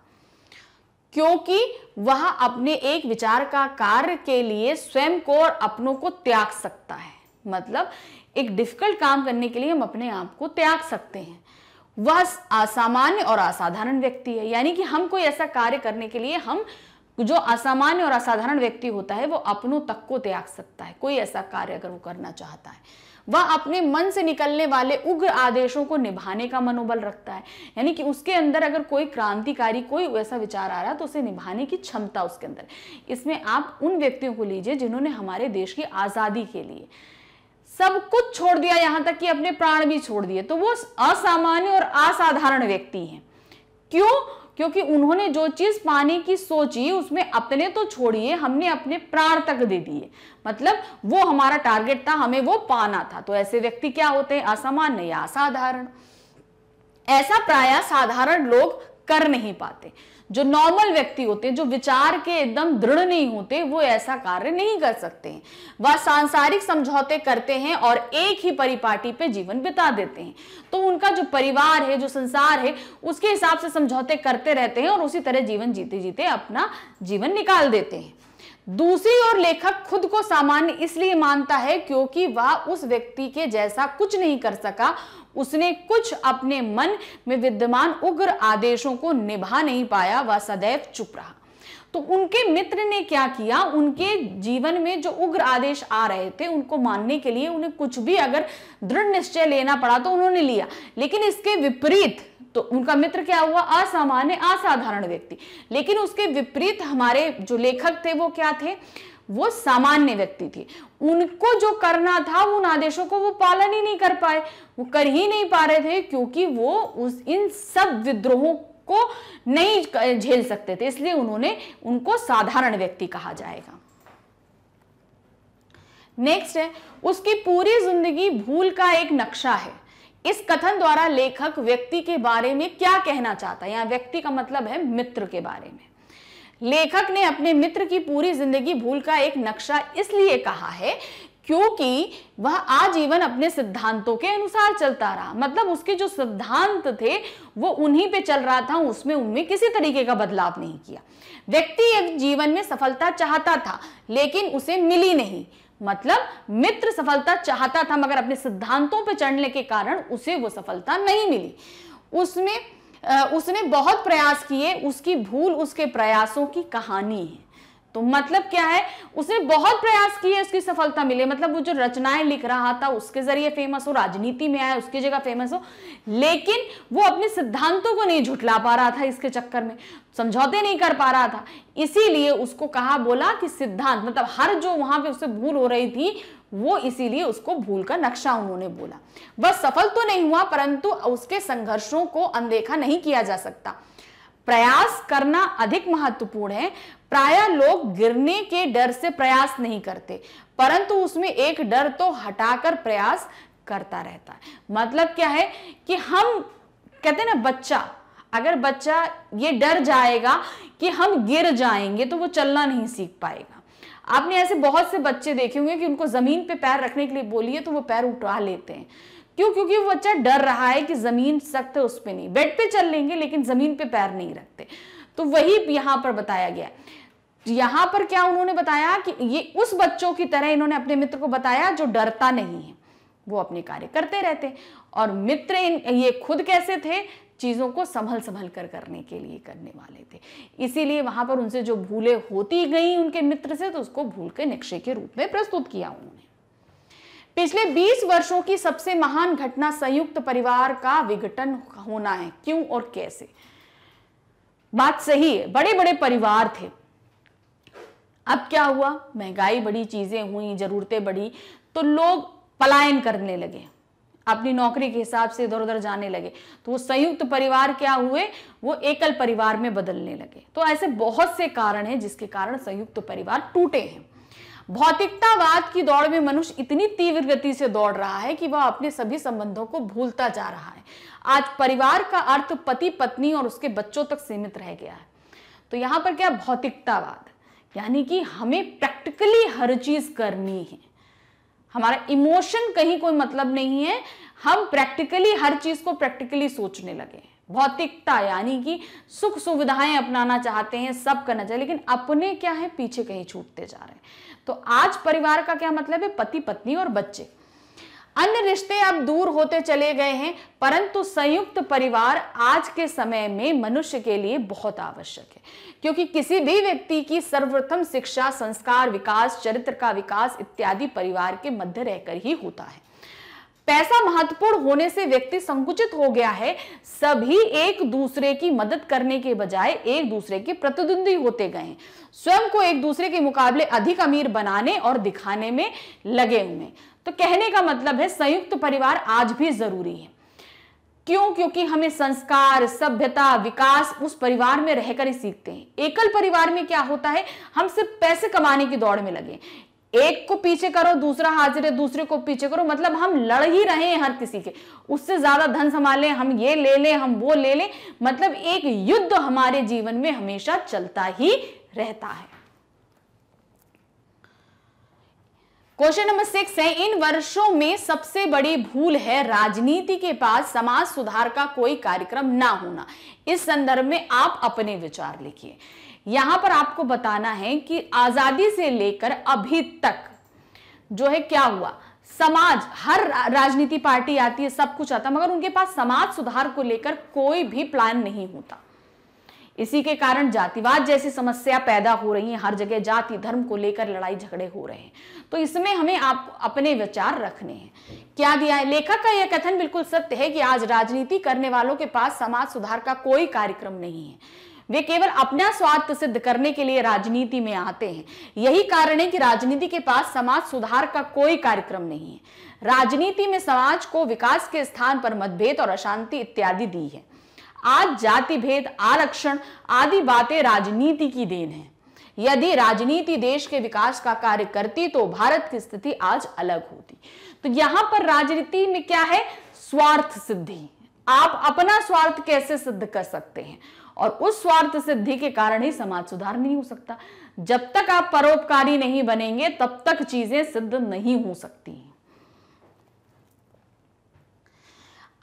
क्योंकि वह अपने एक विचार का कार्य के लिए स्वयं को और अपनों को त्याग सकता है मतलब एक डिफिकल्ट काम करने के लिए हम अपने आप को त्याग सकते हैं वह असामान्य और असाधारण व्यक्ति है यानी कि हम कोई ऐसा कार्य करने के लिए हम जो असामान्य और असाधारण व्यक्ति होता है वो अपनों तक को त्याग सकता है कोई ऐसा कार्य अगर वो करना चाहता है वह अपने मन से निकलने वाले उग्र आदेशों को निभाने का मनोबल रखता है यानी कि उसके अंदर अगर कोई क्रांतिकारी कोई ऐसा विचार आ रहा है तो उसे निभाने की क्षमता उसके अंदर इसमें आप उन व्यक्तियों को लीजिए जिन्होंने हमारे देश की आज़ादी के लिए सब कुछ छोड़ दिया यहां तक कि अपने प्राण भी छोड़ दिए तो वो असामान्य और असाधारण व्यक्ति हैं क्यों क्योंकि उन्होंने जो चीज पाने की सोची उसमें अपने तो छोड़िए हमने अपने प्राण तक दे दिए मतलब वो हमारा टारगेट था हमें वो पाना था तो ऐसे व्यक्ति क्या होते हैं असामान्य या असाधारण ऐसा प्राय साधारण लोग कर नहीं पाते जो नॉर्मल व्यक्ति होते हैं जो विचार के एकदम दृढ़ नहीं होते वो ऐसा कार्य नहीं कर सकते वह सांसारिक समझौते करते हैं और एक ही परिपाटी पे जीवन बिता देते हैं तो उनका जो परिवार है जो संसार है उसके हिसाब से समझौते करते रहते हैं और उसी तरह जीवन जीते जीते अपना जीवन निकाल देते हैं दूसरी ओर लेखक खुद को सामान्य इसलिए मानता है क्योंकि वह उस व्यक्ति के जैसा कुछ नहीं कर सका उसने कुछ अपने मन में विद्यमान उग्र आदेशों को निभा नहीं पाया वह सदैव चुप रहा तो उनके मित्र ने क्या किया उनके जीवन में जो उग्र आदेश आ रहे थे उनको मानने के लिए उन्हें कुछ भी अगर दृढ़ निश्चय लेना पड़ा तो उन्होंने लिया लेकिन इसके विपरीत तो उनका मित्र क्या हुआ असामान्य असाधारण व्यक्ति लेकिन उसके विपरीत हमारे जो लेखक थे वो क्या थे वो सामान्य व्यक्ति थे उनको जो करना था उन आदेशों को वो पालन ही नहीं कर पाए वो कर ही नहीं पा रहे थे क्योंकि वो उस इन सब विद्रोहों को नहीं झेल सकते थे इसलिए उन्होंने उनको साधारण व्यक्ति कहा जाएगा नेक्स्ट है उसकी पूरी जिंदगी भूल का एक नक्शा है इस कथन द्वारा लेखक व्यक्ति के बारे में क्या कहना चाहता है या व्यक्ति का मतलब है मित्र के बारे में लेखक ने अपने मित्र की पूरी जिंदगी भूल का एक नक्शा इसलिए कहा है क्योंकि वह आजीवन अपने सिद्धांतों के अनुसार चलता रहा मतलब उसके जो सिद्धांत थे वो उन्हीं पे चल रहा था उसमें उनमें किसी तरीके का बदलाव नहीं किया व्यक्ति एक जीवन में सफलता चाहता था लेकिन उसे मिली नहीं मतलब मित्र सफलता चाहता था मगर अपने सिद्धांतों पर चढ़ने के कारण उसे वो सफलता नहीं मिली उसमें उसने बहुत प्रयास किए उसकी भूल उसके प्रयासों की कहानी है तो मतलब क्या है उसने बहुत प्रयास किए उसकी सफलता मिले मतलब वो जो रचनाएं लिख रहा था उसके जरिए फेमस हो राजनीति में आया उसकी जगह फेमस हो लेकिन वो अपने सिद्धांतों को नहीं झुटला पा रहा था इसके चक्कर में समझौते नहीं कर पा रहा था इसीलिए उसको कहा बोला कि सिद्धांत मतलब हर जो वहां पे उससे भूल हो रही थी वो इसीलिए उसको भूल का नक्शा उन्होंने बोला वह सफल तो नहीं हुआ परंतु उसके संघर्षों को अनदेखा नहीं किया जा सकता प्रयास करना अधिक महत्वपूर्ण है प्राय लोग गिरने के डर से प्रयास नहीं करते परंतु उसमें एक डर तो हटाकर प्रयास करता रहता है मतलब क्या है कि हम कहते ना बच्चा अगर बच्चा ये डर जाएगा कि हम गिर जाएंगे तो वो चलना नहीं सीख पाएगा आपने ऐसे बहुत से बच्चे देखे होंगे कि उनको ज़मीन पे पैर रखने के लिए बोलिए तो वो पैर उठा लेते हैं क्यों क्योंकि वो बच्चा डर रहा है कि ज़मीन सख्त है उस पर नहीं बेड पे चल लेंगे लेकिन ज़मीन पे पैर नहीं रखते तो वही यहां पर बताया गया यहां पर क्या उन्होंने बताया कि ये उस बच्चों की तरह इन्होंने अपने मित्र को बताया जो डरता नहीं है वो अपने कार्य करते रहते और मित्र इन ये खुद कैसे थे चीज़ों को संभल संभल कर करने के लिए करने वाले थे इसीलिए वहाँ पर उनसे जो भूलें होती गई उनके मित्र से तो उसको भूल के नक्शे के रूप में प्रस्तुत किया उन्होंने पिछले 20 वर्षों की सबसे महान घटना संयुक्त परिवार का विघटन होना है क्यों और कैसे बात सही है बड़े बड़े परिवार थे अब क्या हुआ महंगाई बड़ी चीजें हुई जरूरतें बढ़ी तो लोग पलायन करने लगे अपनी नौकरी के हिसाब से इधर उधर जाने लगे तो वो संयुक्त परिवार क्या हुए वो एकल परिवार में बदलने लगे तो ऐसे बहुत से कारण हैं जिसके कारण संयुक्त परिवार टूटे हैं भौतिकतावाद की दौड़ में मनुष्य इतनी तीव्र गति से दौड़ रहा है कि वह अपने सभी संबंधों को भूलता जा रहा है आज परिवार का अर्थ पति पत्नी और उसके बच्चों तक सीमित रह गया है तो यहां पर क्या भौतिकतावाद यानी कि हमें प्रैक्टिकली हर चीज करनी है हमारा इमोशन कहीं कोई मतलब नहीं है हम प्रैक्टिकली हर चीज को प्रैक्टिकली सोचने लगे भौतिकता यानी कि सुख सुविधाएं अपनाना चाहते हैं सब करना चाहिए लेकिन अपने क्या है पीछे कहीं छूटते जा रहे हैं तो आज परिवार का क्या मतलब है पति पत्नी और बच्चे अन्य रिश्ते अब दूर होते चले गए हैं परंतु संयुक्त परिवार आज के समय में मनुष्य के लिए बहुत आवश्यक है क्योंकि किसी भी व्यक्ति की सर्वप्रथम शिक्षा संस्कार विकास चरित्र का विकास इत्यादि परिवार के मध्य रहकर ही होता है पैसा महत्वपूर्ण होने से व्यक्ति संकुचित हो गया है सभी एक दूसरे की मदद करने के बजाय एक दूसरे के प्रतिद्वंदी होते गए स्वयं को एक दूसरे के मुकाबले अधिक अमीर बनाने और दिखाने में लगे हुए तो कहने का मतलब है संयुक्त परिवार आज भी जरूरी है क्यों क्योंकि हमें संस्कार सभ्यता विकास उस परिवार में रहकर ही सीखते हैं एकल परिवार में क्या होता है हम सिर्फ पैसे कमाने की दौड़ में लगे एक को पीछे करो दूसरा हाजिर है दूसरे को पीछे करो मतलब हम लड़ ही रहे हैं हर किसी के उससे ज्यादा धन संभाले हम ये ले लें हम वो ले लें मतलब एक युद्ध हमारे जीवन में हमेशा चलता ही रहता है क्वेश्चन नंबर सिक्स है इन वर्षों में सबसे बड़ी भूल है राजनीति के पास समाज सुधार का कोई कार्यक्रम ना होना इस संदर्भ में आप अपने विचार लिखिए यहां पर आपको बताना है कि आजादी से लेकर अभी तक जो है क्या हुआ समाज हर राजनीति पार्टी आती है सब कुछ आता मगर उनके पास समाज सुधार को लेकर कोई भी प्लान नहीं होता इसी के कारण जातिवाद जैसी समस्या पैदा हो रही है हर जगह जाति धर्म को लेकर लड़ाई झगड़े हो रहे हैं तो इसमें हमें आप अपने विचार रखने हैं क्या दिया है लेखक का यह कथन बिल्कुल सत्य है कि आज राजनीति करने वालों के पास समाज सुधार का कोई कार्यक्रम नहीं है वे केवल अपना स्वार्थ सिद्ध करने के लिए राजनीति में आते हैं यही कारण है कि राजनीति के पास समाज सुधार का कोई कार्यक्रम नहीं है राजनीति में समाज को विकास के स्थान पर मतभेद और अशांति इत्यादि दी है आज जाति भेद आरक्षण आदि बातें राजनीति की देन है यदि राजनीति देश के विकास का कार्य करती तो भारत की स्थिति आज अलग होती तो यहां पर राजनीति में क्या है स्वार्थ सिद्धि आप अपना स्वार्थ कैसे सिद्ध कर सकते हैं और उस स्वार्थ सिद्धि के कारण ही समाज सुधार नहीं हो सकता जब तक आप परोपकारी नहीं बनेंगे तब तक चीजें सिद्ध नहीं हो सकती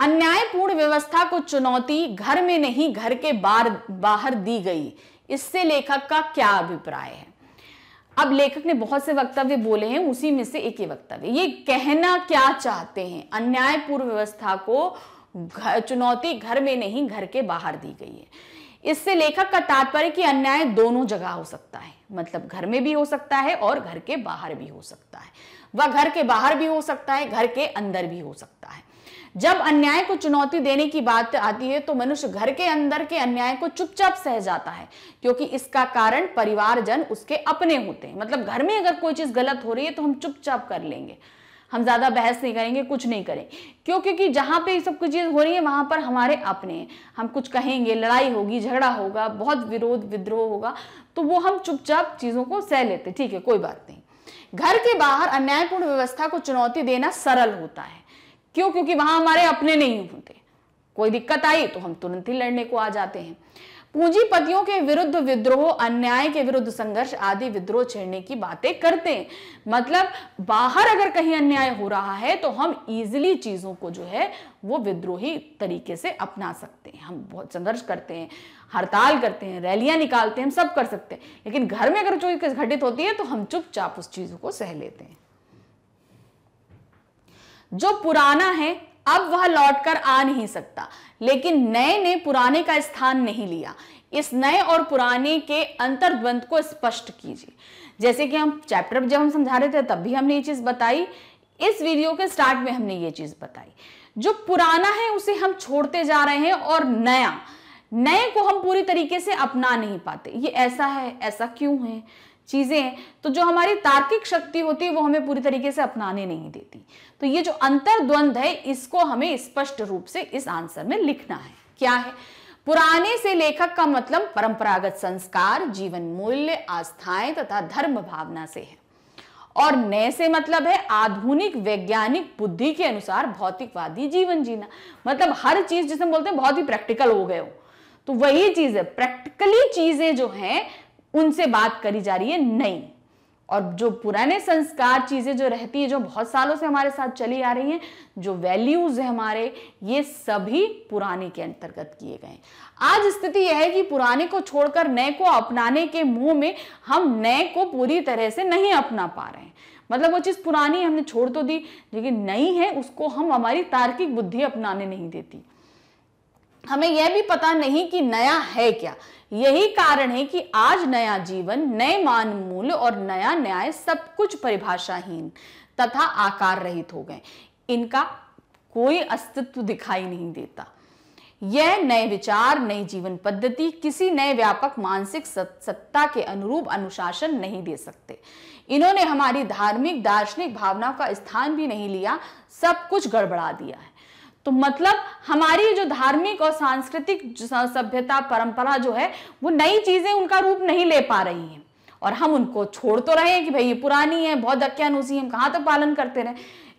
अन्यायपूर्ण व्यवस्था को चुनौती घर में नहीं घर के बार बाहर दी गई इससे लेखक का क्या अभिप्राय है अब लेखक ने बहुत से वक्तव्य बोले हैं उसी में से एक ही वक्तव्य ये कहना क्या चाहते हैं अन्याय पूर्व व्यवस्था को घर चुनौती घर में नहीं घर के बाहर दी गई है इससे लेखक का तात्पर्य कि अन्याय दोनों जगह हो सकता है मतलब घर में भी हो सकता है और घर के बाहर भी हो सकता है वह घर के बाहर भी हो सकता है घर के अंदर भी हो सकता है जब अन्याय को चुनौती देने की बात आती है तो मनुष्य घर के अंदर के अन्याय को चुपचाप सह जाता है क्योंकि इसका कारण परिवारजन उसके अपने होते हैं मतलब घर में अगर कोई चीज गलत हो रही है तो हम चुपचाप कर लेंगे हम ज्यादा बहस नहीं करेंगे कुछ नहीं करेंगे क्यों क्योंकि जहां पे सब कुछ चीज हो रही है वहां पर हमारे अपने हम कुछ कहेंगे लड़ाई होगी झगड़ा होगा बहुत विरोध विद्रोह होगा तो वो हम चुपचाप चीजों को सह लेते ठीक है कोई बात नहीं घर के बाहर अन्यायपूर्ण व्यवस्था को चुनौती देना सरल होता है क्यों क्योंकि वहां हमारे अपने नहीं होते कोई दिक्कत आई तो हम तुरंत ही लड़ने को आ जाते हैं पूंजीपतियों के विरुद्ध विद्रोह अन्याय के विरुद्ध संघर्ष आदि विद्रोह छेड़ने की बातें करते हैं मतलब बाहर अगर कहीं अन्याय हो रहा है तो हम इजिली चीजों को जो है वो विद्रोही तरीके से अपना सकते हैं हम बहुत संघर्ष करते हैं हड़ताल करते हैं रैलियां निकालते हैं हम सब कर सकते हैं लेकिन घर में अगर चोरी घटित होती है तो हम चुपचाप उस चीजों को सह लेते हैं जो पुराना है अब वह लौट कर आ नहीं सकता लेकिन नए ने पुराने का स्थान नहीं लिया इस नए और पुराने के अंतर्द्वंद को स्पष्ट कीजिए जैसे कि हम चैप्टर जब हम समझा रहे थे तब भी हमने ये चीज बताई इस वीडियो के स्टार्ट में हमने ये चीज बताई जो पुराना है उसे हम छोड़ते जा रहे हैं और नया नए को हम पूरी तरीके से अपना नहीं पाते ये ऐसा है ऐसा क्यों है चीजें तो जो हमारी तार्किक शक्ति होती है वो हमें पूरी तरीके से अपनाने नहीं देती तो ये जो अंतर द्वंद है इसको हमें स्पष्ट रूप से इस आंसर में लिखना है क्या है पुराने से लेखक का मतलब परंपरागत संस्कार जीवन मूल्य आस्थाएं तथा धर्म भावना से है और नए से मतलब है आधुनिक वैज्ञानिक बुद्धि के अनुसार भौतिकवादी जीवन जीना मतलब हर चीज जिसे हम बोलते हैं बहुत ही प्रैक्टिकल हो गए हो तो वही चीज है प्रैक्टिकली चीजें जो हैं उनसे बात करी जा रही है नई और जो पुराने संस्कार चीज़ें जो रहती है जो बहुत सालों से हमारे साथ चली आ रही हैं जो वैल्यूज़ है हमारे ये सभी पुराने के अंतर्गत किए गए आज स्थिति यह है कि पुराने को छोड़कर नए को अपनाने के मुंह में हम नए को पूरी तरह से नहीं अपना पा रहे हैं मतलब वो चीज़ पुरानी हमने छोड़ तो दी लेकिन नई है उसको हम हमारी तार्किक बुद्धि अपनाने नहीं देती हमें यह भी पता नहीं कि नया है क्या यही कारण है कि आज नया जीवन नए मान मूल्य और नया न्याय सब कुछ परिभाषाहीन तथा आकार रहित हो गए इनका कोई अस्तित्व दिखाई नहीं देता यह नए विचार नई जीवन पद्धति किसी नए व्यापक मानसिक सत्ता के अनुरूप अनुशासन नहीं दे सकते इन्होंने हमारी धार्मिक दार्शनिक भावना का स्थान भी नहीं लिया सब कुछ गड़बड़ा दिया है तो मतलब हमारी जो धार्मिक और सांस्कृतिक सभ्यता परंपरा जो है वो नई चीजें उनका रूप नहीं ले पा रही हैं और हम उनको छोड़ तो रहे हैं कि भाई ये पुरानी है बहुत अख्यानुसी हम कहाँ तक तो पालन करते रहे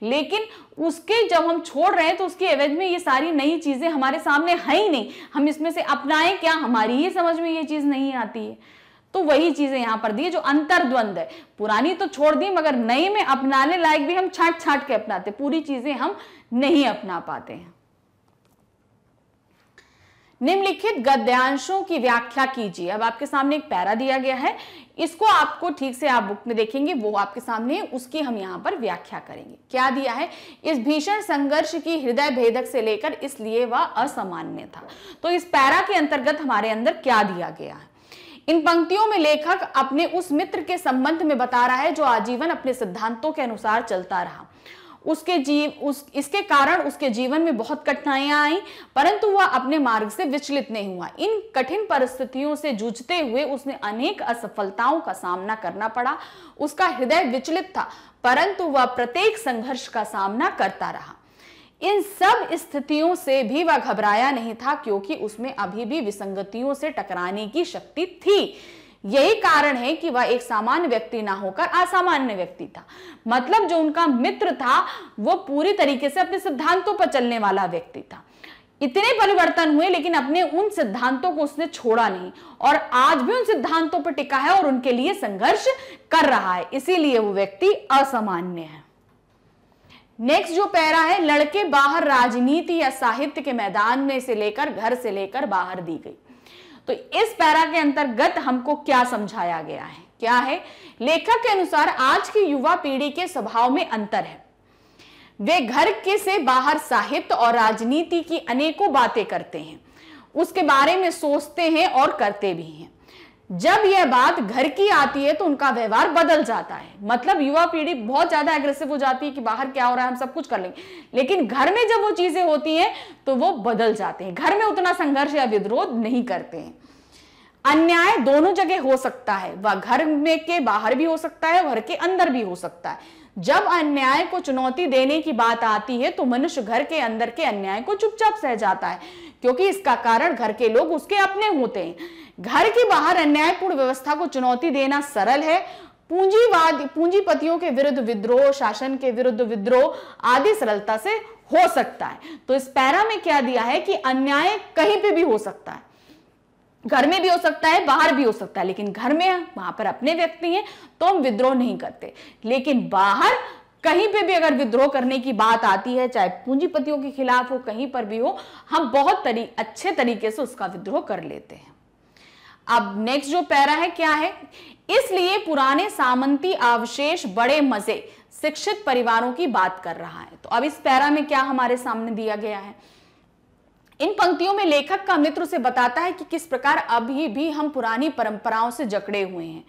लेकिन उसके जब हम छोड़ रहे हैं तो उसके एवज में ये सारी नई चीज़ें हमारे सामने है ही नहीं हम इसमें से अपनाएं क्या हमारी ही समझ में ये चीज़ नहीं आती है तो वही चीजें यहां पर दी है जो अंतरद्वंद है पुरानी तो छोड़ दी मगर नई में अपनाने लायक भी हम छाट छाट के अपनाते पूरी चीजें हम नहीं अपना पाते हैं निम्नलिखित गद्यांशों की व्याख्या कीजिए अब आपके सामने एक पैरा दिया गया है इसको आपको ठीक से आप बुक में देखेंगे वो आपके सामने है उसकी हम यहाँ पर व्याख्या करेंगे क्या दिया है इस भीषण संघर्ष की हृदय भेदक से लेकर इसलिए वह असामान्य था तो इस पैरा के अंतर्गत हमारे अंदर क्या दिया गया है इन पंक्तियों में लेखक अपने उस मित्र के संबंध में बता रहा है जो आजीवन अपने सिद्धांतों के अनुसार चलता रहा उसके जीव उस इसके कारण उसके जीवन में बहुत कठिनाइयां आई परंतु वह अपने मार्ग से विचलित नहीं हुआ इन कठिन परिस्थितियों से जूझते हुए उसने अनेक असफलताओं का सामना करना पड़ा उसका हृदय विचलित था परंतु वह प्रत्येक संघर्ष का सामना करता रहा इन सब स्थितियों से भी वह घबराया नहीं था क्योंकि उसमें अभी भी विसंगतियों से टकराने की शक्ति थी यही कारण है कि वह एक सामान्य व्यक्ति ना होकर असामान्य व्यक्ति था मतलब जो उनका मित्र था वो पूरी तरीके से अपने सिद्धांतों पर चलने वाला व्यक्ति था इतने परिवर्तन हुए लेकिन अपने उन सिद्धांतों को उसने छोड़ा नहीं और आज भी उन सिद्धांतों पर टिका है और उनके लिए संघर्ष कर रहा है इसीलिए वो व्यक्ति असामान्य है नेक्स्ट जो पैरा है लड़के बाहर राजनीति या साहित्य के मैदान में से लेकर घर से लेकर बाहर दी गई तो इस पैरा के अंतर्गत हमको क्या समझाया गया है क्या है लेखक के अनुसार आज की युवा पीढ़ी के स्वभाव में अंतर है वे घर के से बाहर साहित्य और राजनीति की अनेकों बातें करते हैं उसके बारे में सोचते हैं और करते भी हैं जब यह बात घर की आती है तो उनका व्यवहार बदल जाता है मतलब युवा पीढ़ी बहुत ज्यादा एग्रेसिव हो जाती है कि बाहर क्या हो रहा है हम सब कुछ कर लेंगे लेकिन घर में जब वो चीजें होती हैं तो वो बदल जाते हैं घर में उतना संघर्ष या विद्रोह नहीं करते हैं अन्याय दोनों जगह हो सकता है वह घर में के बाहर भी हो सकता है घर के अंदर भी हो सकता है जब अन्याय को चुनौती देने की बात आती है तो मनुष्य घर के अंदर के अन्याय को चुपचाप सह जाता है क्योंकि इसका कारण घर के लोग उसके अपने होते हैं घर के बाहर अन्यायपूर्ण व्यवस्था को चुनौती देना सरल है पूंजीवाद पूंजीपतियों के विरुद्ध विद्रोह शासन के विरुद्ध विद्रोह आदि सरलता से हो सकता है तो इस पैरा में क्या दिया है कि अन्याय कहीं पे भी हो सकता है घर में भी हो सकता है बाहर भी हो सकता है लेकिन घर में वहां पर अपने व्यक्ति हैं तो हम विद्रोह नहीं करते लेकिन बाहर कहीं पे भी अगर विद्रोह करने की बात आती है चाहे पूंजीपतियों के खिलाफ हो कहीं पर भी हो हम बहुत तरी, अच्छे तरीके से उसका विद्रोह कर लेते हैं अब नेक्स्ट जो पैरा है क्या है इसलिए पुराने सामंती अवशेष बड़े मजे शिक्षित परिवारों की बात कर रहा है तो अब इस पैरा में क्या हमारे सामने दिया गया है इन पंक्तियों में लेखक का मित्र से बताता है कि किस प्रकार अभी भी हम पुरानी परंपराओं से जकड़े हुए हैं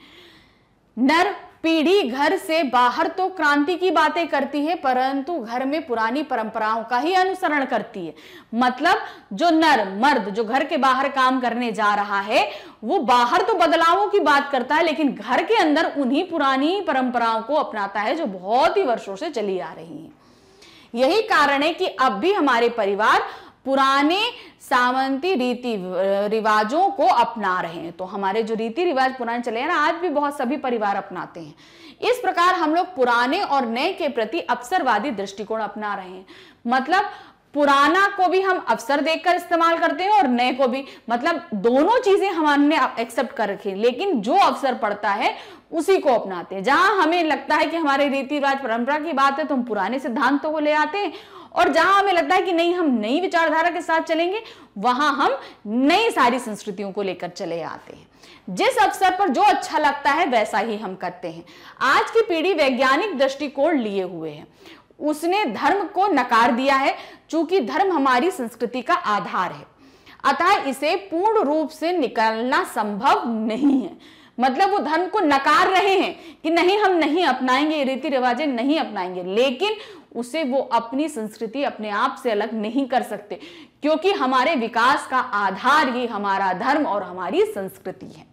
नर पीढ़ी घर से बाहर तो क्रांति की बातें करती है परंतु घर में पुरानी परंपराओं का ही अनुसरण करती है मतलब जो नर मर्द जो घर के बाहर काम करने जा रहा है वो बाहर तो बदलावों की बात करता है लेकिन घर के अंदर उन्हीं पुरानी परंपराओं को अपनाता है जो बहुत ही वर्षों से चली आ रही है यही कारण है कि अब भी हमारे परिवार पुराने सामंती रीति रिवाजों को अपना रहे हैं तो हमारे जो रीति रिवाज पुराने चले हैं ना आज भी बहुत सभी परिवार अपनाते हैं इस प्रकार हम लोग पुराने और नए के प्रति अवसरवादी दृष्टिकोण अपना रहे हैं मतलब पुराना को भी हम अवसर देकर इस्तेमाल करते हैं और नए को भी मतलब दोनों चीजें हमने एक्सेप्ट कर रखी लेकिन जो अवसर पड़ता है उसी को अपनाते हैं जहां हमें लगता है कि हमारे रीति रिवाज परंपरा की बात है तो हम पुराने सिद्धांतों को ले आते हैं और जहां हमें लगता है कि नहीं हम नई विचारधारा के साथ चलेंगे वहां हम नई सारी संस्कृतियों को लेकर चले आते हैं जिस अवसर पर जो अच्छा लगता है वैसा ही हम करते हैं आज की पीढ़ी वैज्ञानिक दृष्टिकोण लिए हुए है उसने धर्म को नकार दिया है चूंकि धर्म हमारी संस्कृति का आधार है अतः इसे पूर्ण रूप से निकलना संभव नहीं है मतलब वो धर्म को नकार रहे हैं कि नहीं हम नहीं अपनाएंगे रीति रिवाजें नहीं अपनाएंगे लेकिन उसे वो अपनी संस्कृति अपने आप से अलग नहीं कर सकते क्योंकि हमारे विकास का आधार ही हमारा धर्म और हमारी संस्कृति है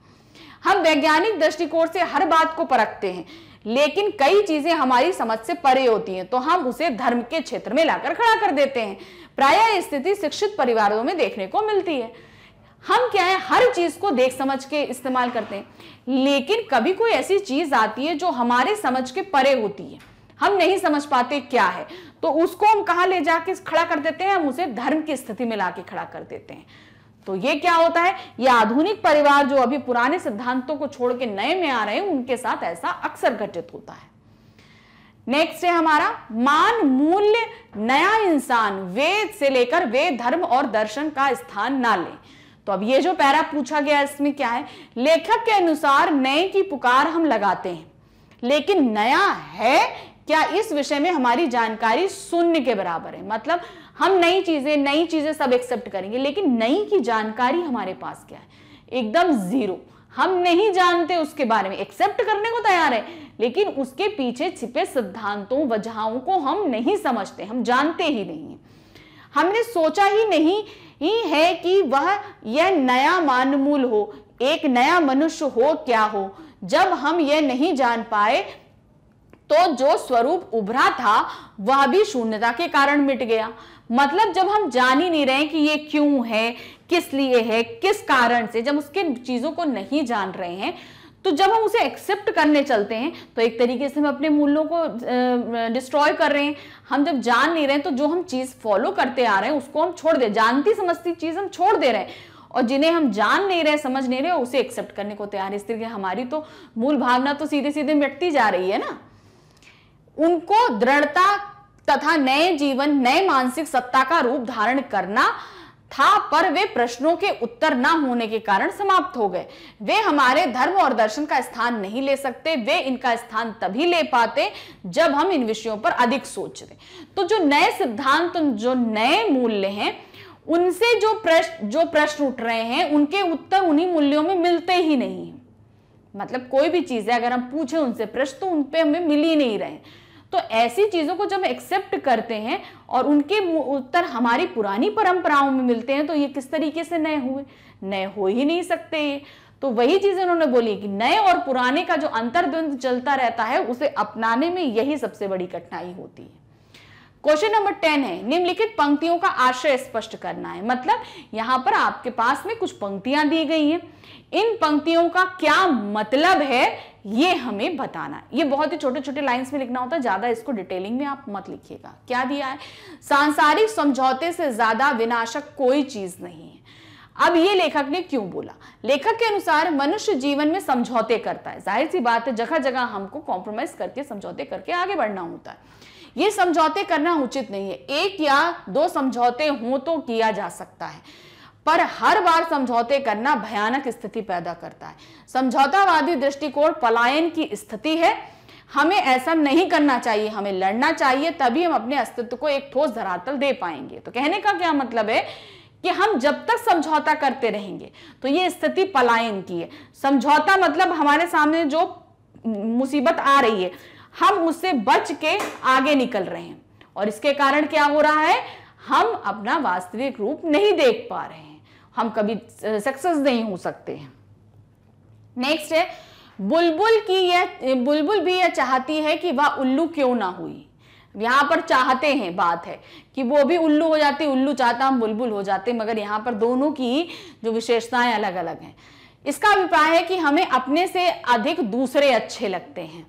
हम वैज्ञानिक दृष्टिकोण से हर बात को परखते हैं लेकिन कई चीजें हमारी समझ से परे होती हैं तो हम उसे धर्म के क्षेत्र में लाकर खड़ा कर देते हैं प्राय स्थिति शिक्षित परिवारों में देखने को मिलती है हम क्या है हर चीज को देख समझ के इस्तेमाल करते हैं लेकिन कभी कोई ऐसी चीज आती है जो हमारे समझ के परे होती है हम नहीं समझ पाते क्या है तो उसको हम कहा ले जाके खड़ा कर देते हैं हम उसे धर्म की स्थिति में ला खड़ा कर देते हैं तो ये क्या होता है ये आधुनिक परिवार जो अभी पुराने सिद्धांतों को छोड़ के नए में आ रहे हैं उनके साथ ऐसा अक्सर घटित होता है नेक्स्ट है हमारा मान मूल्य नया इंसान वेद से लेकर वेद धर्म और दर्शन का स्थान ना लें तो अब ये जो पैरा पूछा गया इसमें क्या है लेखक के अनुसार नए की पुकार हम लगाते हैं लेकिन नया है क्या इस विषय में हमारी जानकारी शून्य के बराबर है मतलब हम नई चीजें नई चीजें सब एक्सेप्ट करेंगे लेकिन नई की जानकारी हमारे पास क्या है एकदम जीरो हम नहीं जानते उसके बारे में एक्सेप्ट करने को तैयार है लेकिन उसके पीछे छिपे सिद्धांतों वजहों को हम नहीं समझते हम जानते ही नहीं हमने सोचा ही नहीं ही है कि वह यह नया मानमूल हो एक नया मनुष्य हो क्या हो जब हम यह नहीं जान पाए तो जो स्वरूप उभरा था वह भी शून्यता के कारण मिट गया मतलब जब हम जान ही नहीं रहे कि ये क्यों है किस लिए है किस कारण से जब उसके चीजों को नहीं जान रहे हैं तो जब हम उसे एक्सेप्ट करने चलते हैं तो एक तरीके से हम अपने मूल्यों को डिस्ट्रॉय कर रहे हैं हम जब जान नहीं रहे तो जो हम चीज़ फॉलो करते आ रहे हैं उसको हम छोड़ दे जानती समझती चीज़ हम छोड़ दे रहे हैं और जिन्हें हम जान नहीं रहे समझ नहीं रहे उसे एक्सेप्ट करने को तैयार है इस तरीके हमारी तो मूल भावना तो सीधे सीधे मिटती जा रही है ना उनको दृढ़ता तथा नए जीवन नए मानसिक सत्ता का रूप धारण करना था पर वे प्रश्नों के उत्तर न होने के कारण समाप्त हो गए वे हमारे धर्म और दर्शन का स्थान नहीं ले सकते वे इनका स्थान तभी ले पाते जब हम इन विषयों पर अधिक रहे तो जो नए सिद्धांत तो जो नए मूल्य हैं उनसे जो प्रश्न जो प्रश्न उठ रहे हैं उनके उत्तर उन्हीं मूल्यों में मिलते ही नहीं मतलब कोई भी चीज़ है अगर हम पूछे उनसे प्रश्न तो उनपे हमें मिल ही नहीं रहे तो ऐसी चीज़ों को जब एक्सेप्ट करते हैं और उनके उत्तर हमारी पुरानी परंपराओं में मिलते हैं तो ये किस तरीके से नए हुए नए हो ही नहीं सकते तो वही चीज़ उन्होंने बोली कि नए और पुराने का जो अंतर्द्वंद चलता रहता है उसे अपनाने में यही सबसे बड़ी कठिनाई होती है क्वेश्चन नंबर टेन है निम्नलिखित पंक्तियों का आशय स्पष्ट करना है मतलब यहां पर आपके पास में कुछ पंक्तियां दी गई हैं इन पंक्तियों का क्या मतलब है ये हमें बताना है ये बहुत ही छोटे छोटे लाइंस में लिखना होता है ज्यादा इसको डिटेलिंग में आप मत लिखिएगा क्या दिया है सांसारिक समझौते से ज्यादा विनाशक कोई चीज नहीं है अब ये लेखक ने क्यों बोला लेखक के अनुसार मनुष्य जीवन में समझौते करता है जाहिर सी बात है जगह जगह हमको कॉम्प्रोमाइज करके समझौते करके आगे बढ़ना होता है ये समझौते करना उचित नहीं है एक या दो समझौते हों तो किया जा सकता है पर हर बार समझौते करना भयानक स्थिति पैदा करता है समझौतावादी दृष्टिकोण पलायन की स्थिति है हमें ऐसा नहीं करना चाहिए हमें लड़ना चाहिए तभी हम अपने अस्तित्व को एक ठोस धरातल दे पाएंगे तो कहने का क्या मतलब है कि हम जब तक समझौता करते रहेंगे तो ये स्थिति पलायन की है समझौता मतलब हमारे सामने जो मुसीबत आ रही है हम उससे बच के आगे निकल रहे हैं और इसके कारण क्या हो रहा है हम अपना वास्तविक रूप नहीं देख पा रहे हैं हम कभी सक्सेस नहीं हो सकते हैं नेक्स्ट है बुलबुल की यह बुलबुल भी यह चाहती है कि वह उल्लू क्यों ना हुई यहाँ पर चाहते हैं बात है कि वो भी उल्लू हो जाती उल्लू चाहता हम बुलबुल हो जाते मगर यहाँ पर दोनों की जो विशेषताएं अलग अलग हैं इसका अभिप्राय है कि हमें अपने से अधिक दूसरे अच्छे लगते हैं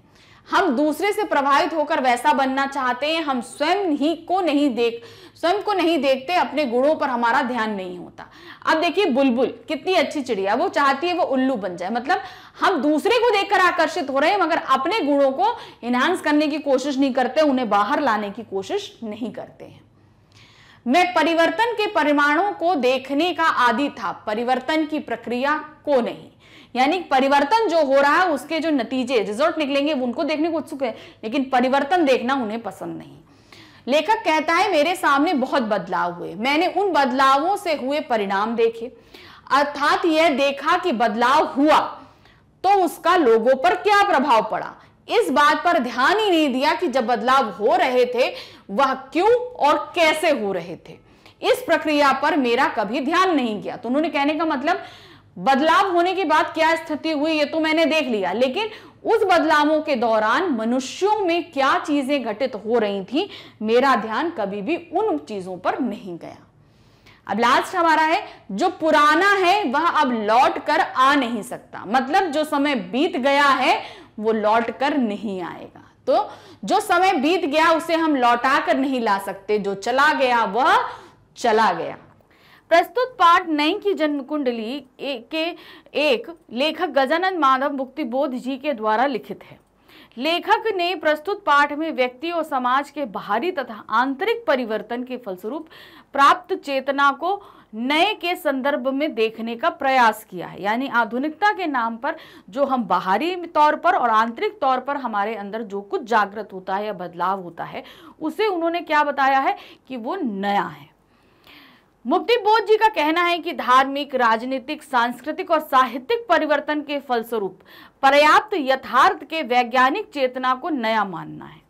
हम दूसरे से प्रभावित होकर वैसा बनना चाहते हैं हम स्वयं ही को नहीं देख स्वयं को नहीं देखते अपने गुणों पर हमारा ध्यान नहीं होता अब देखिए बुलबुल कितनी अच्छी चिड़िया वो चाहती है वो उल्लू बन जाए मतलब हम दूसरे को देखकर आकर्षित हो रहे हैं मगर अपने गुणों को एनहांस करने की कोशिश नहीं करते उन्हें बाहर लाने की कोशिश नहीं करते हैं मैं परिवर्तन के परिमाणों को देखने का आदि था परिवर्तन की प्रक्रिया को नहीं यानी परिवर्तन जो हो रहा है उसके जो नतीजे रिजल्ट निकलेंगे उनको देखने को उत्सुक है लेकिन परिवर्तन देखना उन्हें पसंद नहीं लेखक कहता है मेरे सामने बहुत बदलाव हुए मैंने उन बदलावों से हुए परिणाम देखे अर्थात यह देखा कि बदलाव हुआ तो उसका लोगों पर क्या प्रभाव पड़ा इस बात पर ध्यान ही नहीं दिया कि जब बदलाव हो रहे थे वह क्यों और कैसे हो रहे थे इस प्रक्रिया पर मेरा कभी ध्यान नहीं गया तो उन्होंने कहने का मतलब बदलाव होने के बाद क्या स्थिति हुई ये तो मैंने देख लिया लेकिन उस बदलावों के दौरान मनुष्यों में क्या चीजें घटित हो रही थी मेरा ध्यान कभी भी उन चीजों पर नहीं गया अब लास्ट हमारा है जो पुराना है वह अब लौट कर आ नहीं सकता मतलब जो समय बीत गया है वो लौट कर नहीं आएगा तो जो समय बीत गया उसे हम लौटा कर नहीं ला सकते जो चला गया वह चला गया प्रस्तुत पाठ नई की जन्म कुंडली के एक लेखक गजानन माधव मुक्ति बोध जी के द्वारा लिखित है लेखक ने प्रस्तुत पाठ में व्यक्ति और समाज के बाहरी तथा आंतरिक परिवर्तन के फलस्वरूप प्राप्त चेतना को नए के संदर्भ में देखने का प्रयास किया है यानी आधुनिकता के नाम पर जो हम बाहरी तौर पर और आंतरिक तौर पर हमारे अंदर जो कुछ जागृत होता है या बदलाव होता है उसे उन्होंने क्या बताया है कि वो नया है मुक्ति बोध जी का कहना है कि धार्मिक राजनीतिक सांस्कृतिक और साहित्यिक परिवर्तन के फलस्वरूप पर्याप्त यथार्थ के वैज्ञानिक चेतना को नया मानना है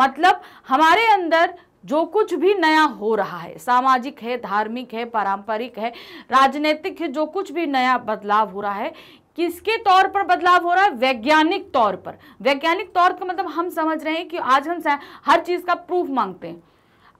मतलब हमारे अंदर जो कुछ भी नया हो रहा है सामाजिक है धार्मिक है पारंपरिक है राजनीतिक है जो कुछ भी नया बदलाव हो रहा है किसके तौर पर बदलाव हो रहा है वैज्ञानिक तौर पर वैज्ञानिक तौर का मतलब हम समझ रहे हैं कि आज हम हर चीज़ का प्रूफ मांगते हैं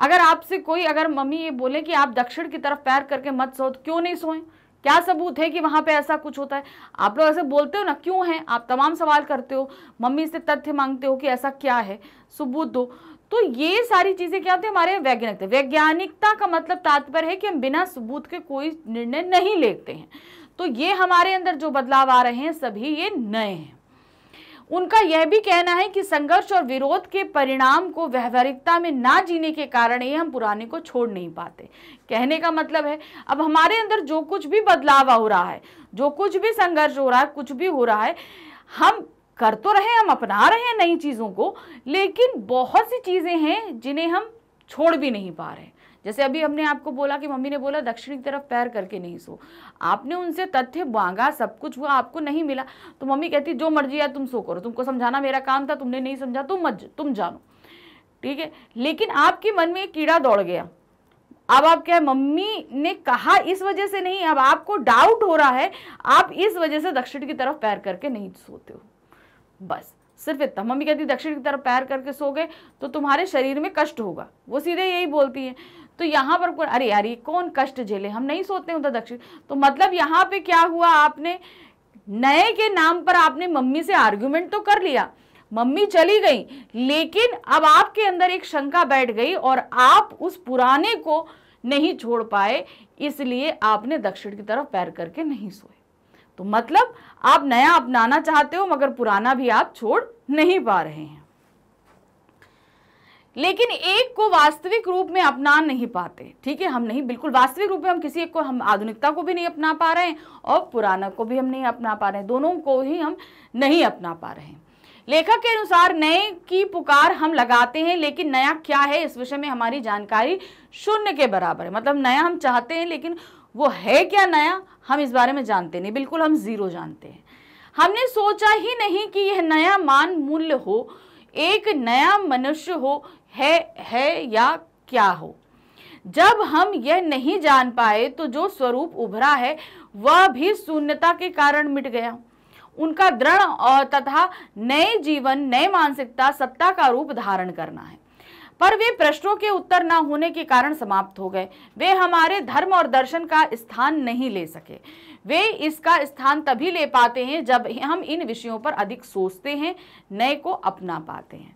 अगर आपसे कोई अगर मम्मी ये बोले कि आप दक्षिण की तरफ पैर करके मत सो तो क्यों नहीं सोएं क्या सबूत है कि वहाँ पे ऐसा कुछ होता है आप लोग ऐसे बोलते हो ना क्यों हैं आप तमाम सवाल करते हो मम्मी से तथ्य मांगते हो कि ऐसा क्या है सबूत दो तो ये सारी चीज़ें क्या होती है हमारे वैज्ञानिक वैज्ञानिकता का मतलब तात्पर्य है कि हम बिना सबूत के कोई निर्णय नहीं लेते हैं तो ये हमारे अंदर जो बदलाव आ रहे हैं सभी ये नए हैं उनका यह भी कहना है कि संघर्ष और विरोध के परिणाम को व्यवहारिकता में ना जीने के कारण ही हम पुराने को छोड़ नहीं पाते कहने का मतलब है अब हमारे अंदर जो कुछ भी बदलाव हो रहा है जो कुछ भी संघर्ष हो रहा है कुछ भी हो रहा है हम कर तो रहे हम अपना रहे हैं नई चीज़ों को लेकिन बहुत सी चीज़ें हैं जिन्हें हम छोड़ भी नहीं पा रहे जैसे अभी हमने आपको बोला कि मम्मी ने बोला दक्षिण की तरफ पैर करके नहीं सो आपने उनसे तथ्य मांगा सब कुछ हुआ आपको नहीं मिला तो मम्मी कहती जो मर्जी है तुम सो करो तुमको समझाना मेरा काम था तुमने नहीं समझा तुम मत तुम जानो ठीक है लेकिन आपके मन में कीड़ा दौड़ गया अब आप क्या मम्मी ने कहा इस वजह से नहीं अब आपको डाउट हो रहा है आप इस वजह से दक्षिण की तरफ पैर करके नहीं सोते हो बस सिर्फ इतना मम्मी कहती दक्षिण की तरफ पैर करके सो गए तो तुम्हारे शरीर में कष्ट होगा वो सीधे यही बोलती है तो यहाँ पर अरे यार ये कौन कष्ट झेले हम नहीं सोते उधर दक्षिण तो मतलब यहाँ पे क्या हुआ आपने नए के नाम पर आपने मम्मी से आर्ग्यूमेंट तो कर लिया मम्मी चली गई लेकिन अब आपके अंदर एक शंका बैठ गई और आप उस पुराने को नहीं छोड़ पाए इसलिए आपने दक्षिण की तरफ पैर करके नहीं सोए तो मतलब आप नया अपनाना चाहते हो मगर पुराना भी आप छोड़ नहीं पा रहे हैं लेकिन एक को वास्तविक रूप में अपना नहीं पाते ठीक है हम नहीं बिल्कुल वास्तविक रूप में हम किसी एक को हम आधुनिकता को भी नहीं अपना पा रहे हैं और पुराना को भी हम नहीं अपना पा रहे हैं दोनों को ही हम नहीं अपना पा रहे हैं लेखक के अनुसार नए की पुकार हम लगाते हैं लेकिन नया क्या है इस विषय में हमारी जानकारी शून्य के बराबर है मतलब नया हम चाहते हैं लेकिन वो है क्या नया हम इस बारे में जानते नहीं बिल्कुल हम ज़ीरो जानते हैं हमने सोचा ही नहीं कि यह नया मान मूल्य हो एक नया मनुष्य हो है है या क्या हो जब हम यह नहीं जान पाए तो जो स्वरूप उभरा है वह भी शून्यता के कारण मिट गया उनका दृढ़ और तथा नए जीवन नए मानसिकता सत्ता का रूप धारण करना है पर वे प्रश्नों के उत्तर ना होने के कारण समाप्त हो गए वे हमारे धर्म और दर्शन का स्थान नहीं ले सके वे इसका स्थान तभी ले पाते हैं जब हम इन विषयों पर अधिक सोचते हैं नए को अपना पाते हैं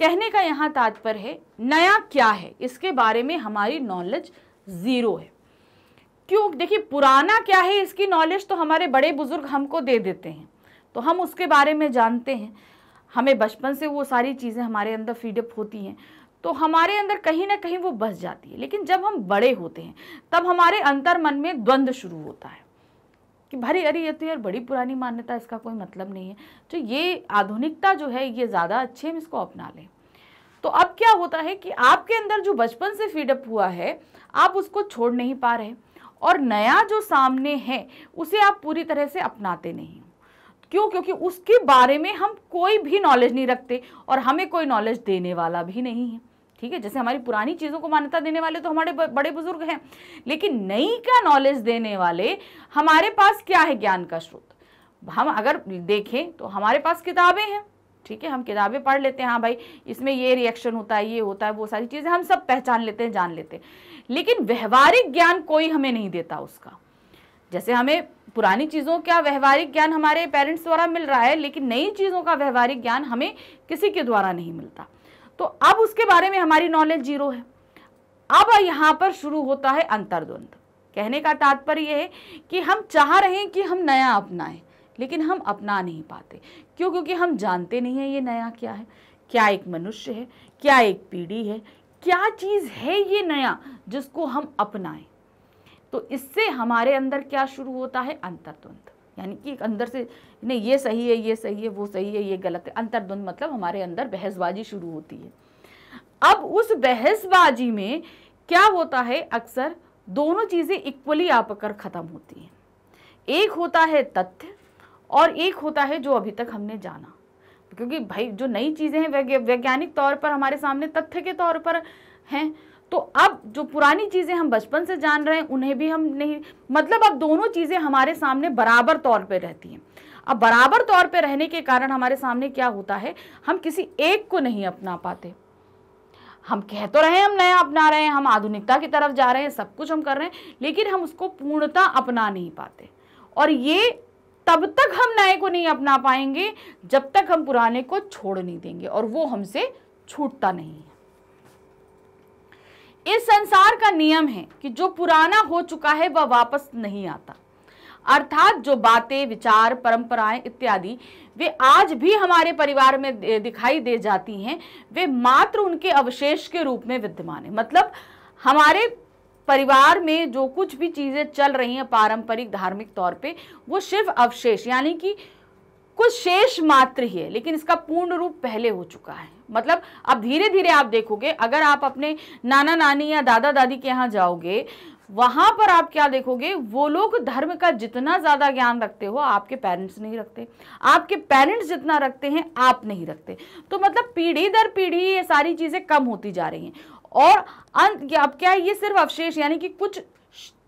कहने का यहाँ तात्पर्य है नया क्या है इसके बारे में हमारी नॉलेज ज़ीरो है क्यों देखिए पुराना क्या है इसकी नॉलेज तो हमारे बड़े बुज़ुर्ग हमको दे देते हैं तो हम उसके बारे में जानते हैं हमें बचपन से वो सारी चीज़ें हमारे अंदर फीडअप होती हैं तो हमारे अंदर कहीं ना कहीं वो बस जाती है लेकिन जब हम बड़े होते हैं तब हमारे अंतर मन में द्वंद्व शुरू होता है कि भारी अरे ये तो यार बड़ी पुरानी मान्यता इसका कोई मतलब नहीं है तो ये आधुनिकता जो है ये ज़्यादा अच्छे हम इसको अपना लें तो अब क्या होता है कि आपके अंदर जो बचपन से फीडअप हुआ है आप उसको छोड़ नहीं पा रहे और नया जो सामने है उसे आप पूरी तरह से अपनाते नहीं क्यों क्योंकि उसके बारे में हम कोई भी नॉलेज नहीं रखते और हमें कोई नॉलेज देने वाला भी नहीं है ठीक है जैसे हमारी पुरानी चीज़ों को मान्यता देने वाले तो हमारे बड़े बुजुर्ग हैं लेकिन नई का नॉलेज देने वाले हमारे पास क्या है ज्ञान का स्रोत हम अगर देखें तो हमारे पास किताबें हैं ठीक है हम किताबें पढ़ लेते हैं हाँ भाई इसमें ये रिएक्शन होता है ये होता है वो सारी चीज़ें हम सब पहचान लेते हैं जान लेते हैं लेकिन व्यवहारिक ज्ञान कोई हमें नहीं देता उसका जैसे हमें पुरानी चीज़ों का व्यवहारिक ज्ञान हमारे पेरेंट्स द्वारा मिल रहा है लेकिन नई चीज़ों का व्यवहारिक ज्ञान हमें किसी के द्वारा नहीं मिलता तो अब उसके बारे में हमारी नॉलेज जीरो है अब यहाँ पर शुरू होता है अंतर्द्वंद कहने का तात्पर्य यह है कि हम चाह रहे हैं कि हम नया अपनाएं लेकिन हम अपना नहीं पाते क्यों क्योंकि हम जानते नहीं हैं ये नया क्या है क्या एक मनुष्य है क्या एक पीढ़ी है क्या चीज़ है ये नया जिसको हम अपनाएं तो इससे हमारे अंदर क्या शुरू होता है अंतर्द्वंद यानी कि अंदर से नहीं ये सही है ये सही है वो सही है ये गलत है अंतर्द्वंद मतलब हमारे अंदर बहसबाजी शुरू होती है अब उस बहसबाजी में क्या होता है अक्सर दोनों चीज़ें इक्वली आप कर ख़त्म होती हैं एक होता है तथ्य और एक होता है जो अभी तक हमने जाना क्योंकि भाई जो नई चीज़ें हैं वैज्ञानिक तौर पर हमारे सामने तथ्य के तौर पर हैं तो अब जो पुरानी चीज़ें हम बचपन से जान रहे हैं उन्हें भी हम नहीं मतलब अब दोनों चीज़ें हमारे सामने बराबर तौर पर रहती हैं अब बराबर तौर पे रहने के कारण हमारे सामने क्या होता है हम किसी एक को नहीं अपना पाते हम कह तो रहे हैं हम नया अपना रहे हैं हम आधुनिकता की तरफ जा रहे हैं सब कुछ हम कर रहे हैं लेकिन हम उसको पूर्णता अपना नहीं पाते और ये तब तक हम नए को नहीं अपना पाएंगे जब तक हम पुराने को छोड़ नहीं देंगे और वो हमसे छूटता नहीं है इस संसार का नियम है कि जो पुराना हो चुका है वह वा वापस नहीं आता अर्थात जो बातें विचार परंपराएं इत्यादि वे आज भी हमारे परिवार में दिखाई दे जाती हैं वे मात्र उनके अवशेष के रूप में विद्यमान है मतलब हमारे परिवार में जो कुछ भी चीज़ें चल रही हैं पारंपरिक धार्मिक तौर पे वो सिर्फ अवशेष यानी कि कुछ शेष मात्र ही है लेकिन इसका पूर्ण रूप पहले हो चुका है मतलब अब धीरे धीरे आप देखोगे अगर आप अपने नाना नानी या दादा दादी के यहाँ जाओगे वहां पर आप क्या देखोगे वो लोग धर्म का जितना ज्यादा ज्ञान रखते हो आपके पेरेंट्स नहीं रखते आपके पेरेंट्स जितना रखते हैं आप नहीं रखते तो मतलब पीढ़ी दर पीढ़ी ये सारी चीजें कम होती जा रही हैं और अंत अब क्या है ये सिर्फ अवशेष यानी कि कुछ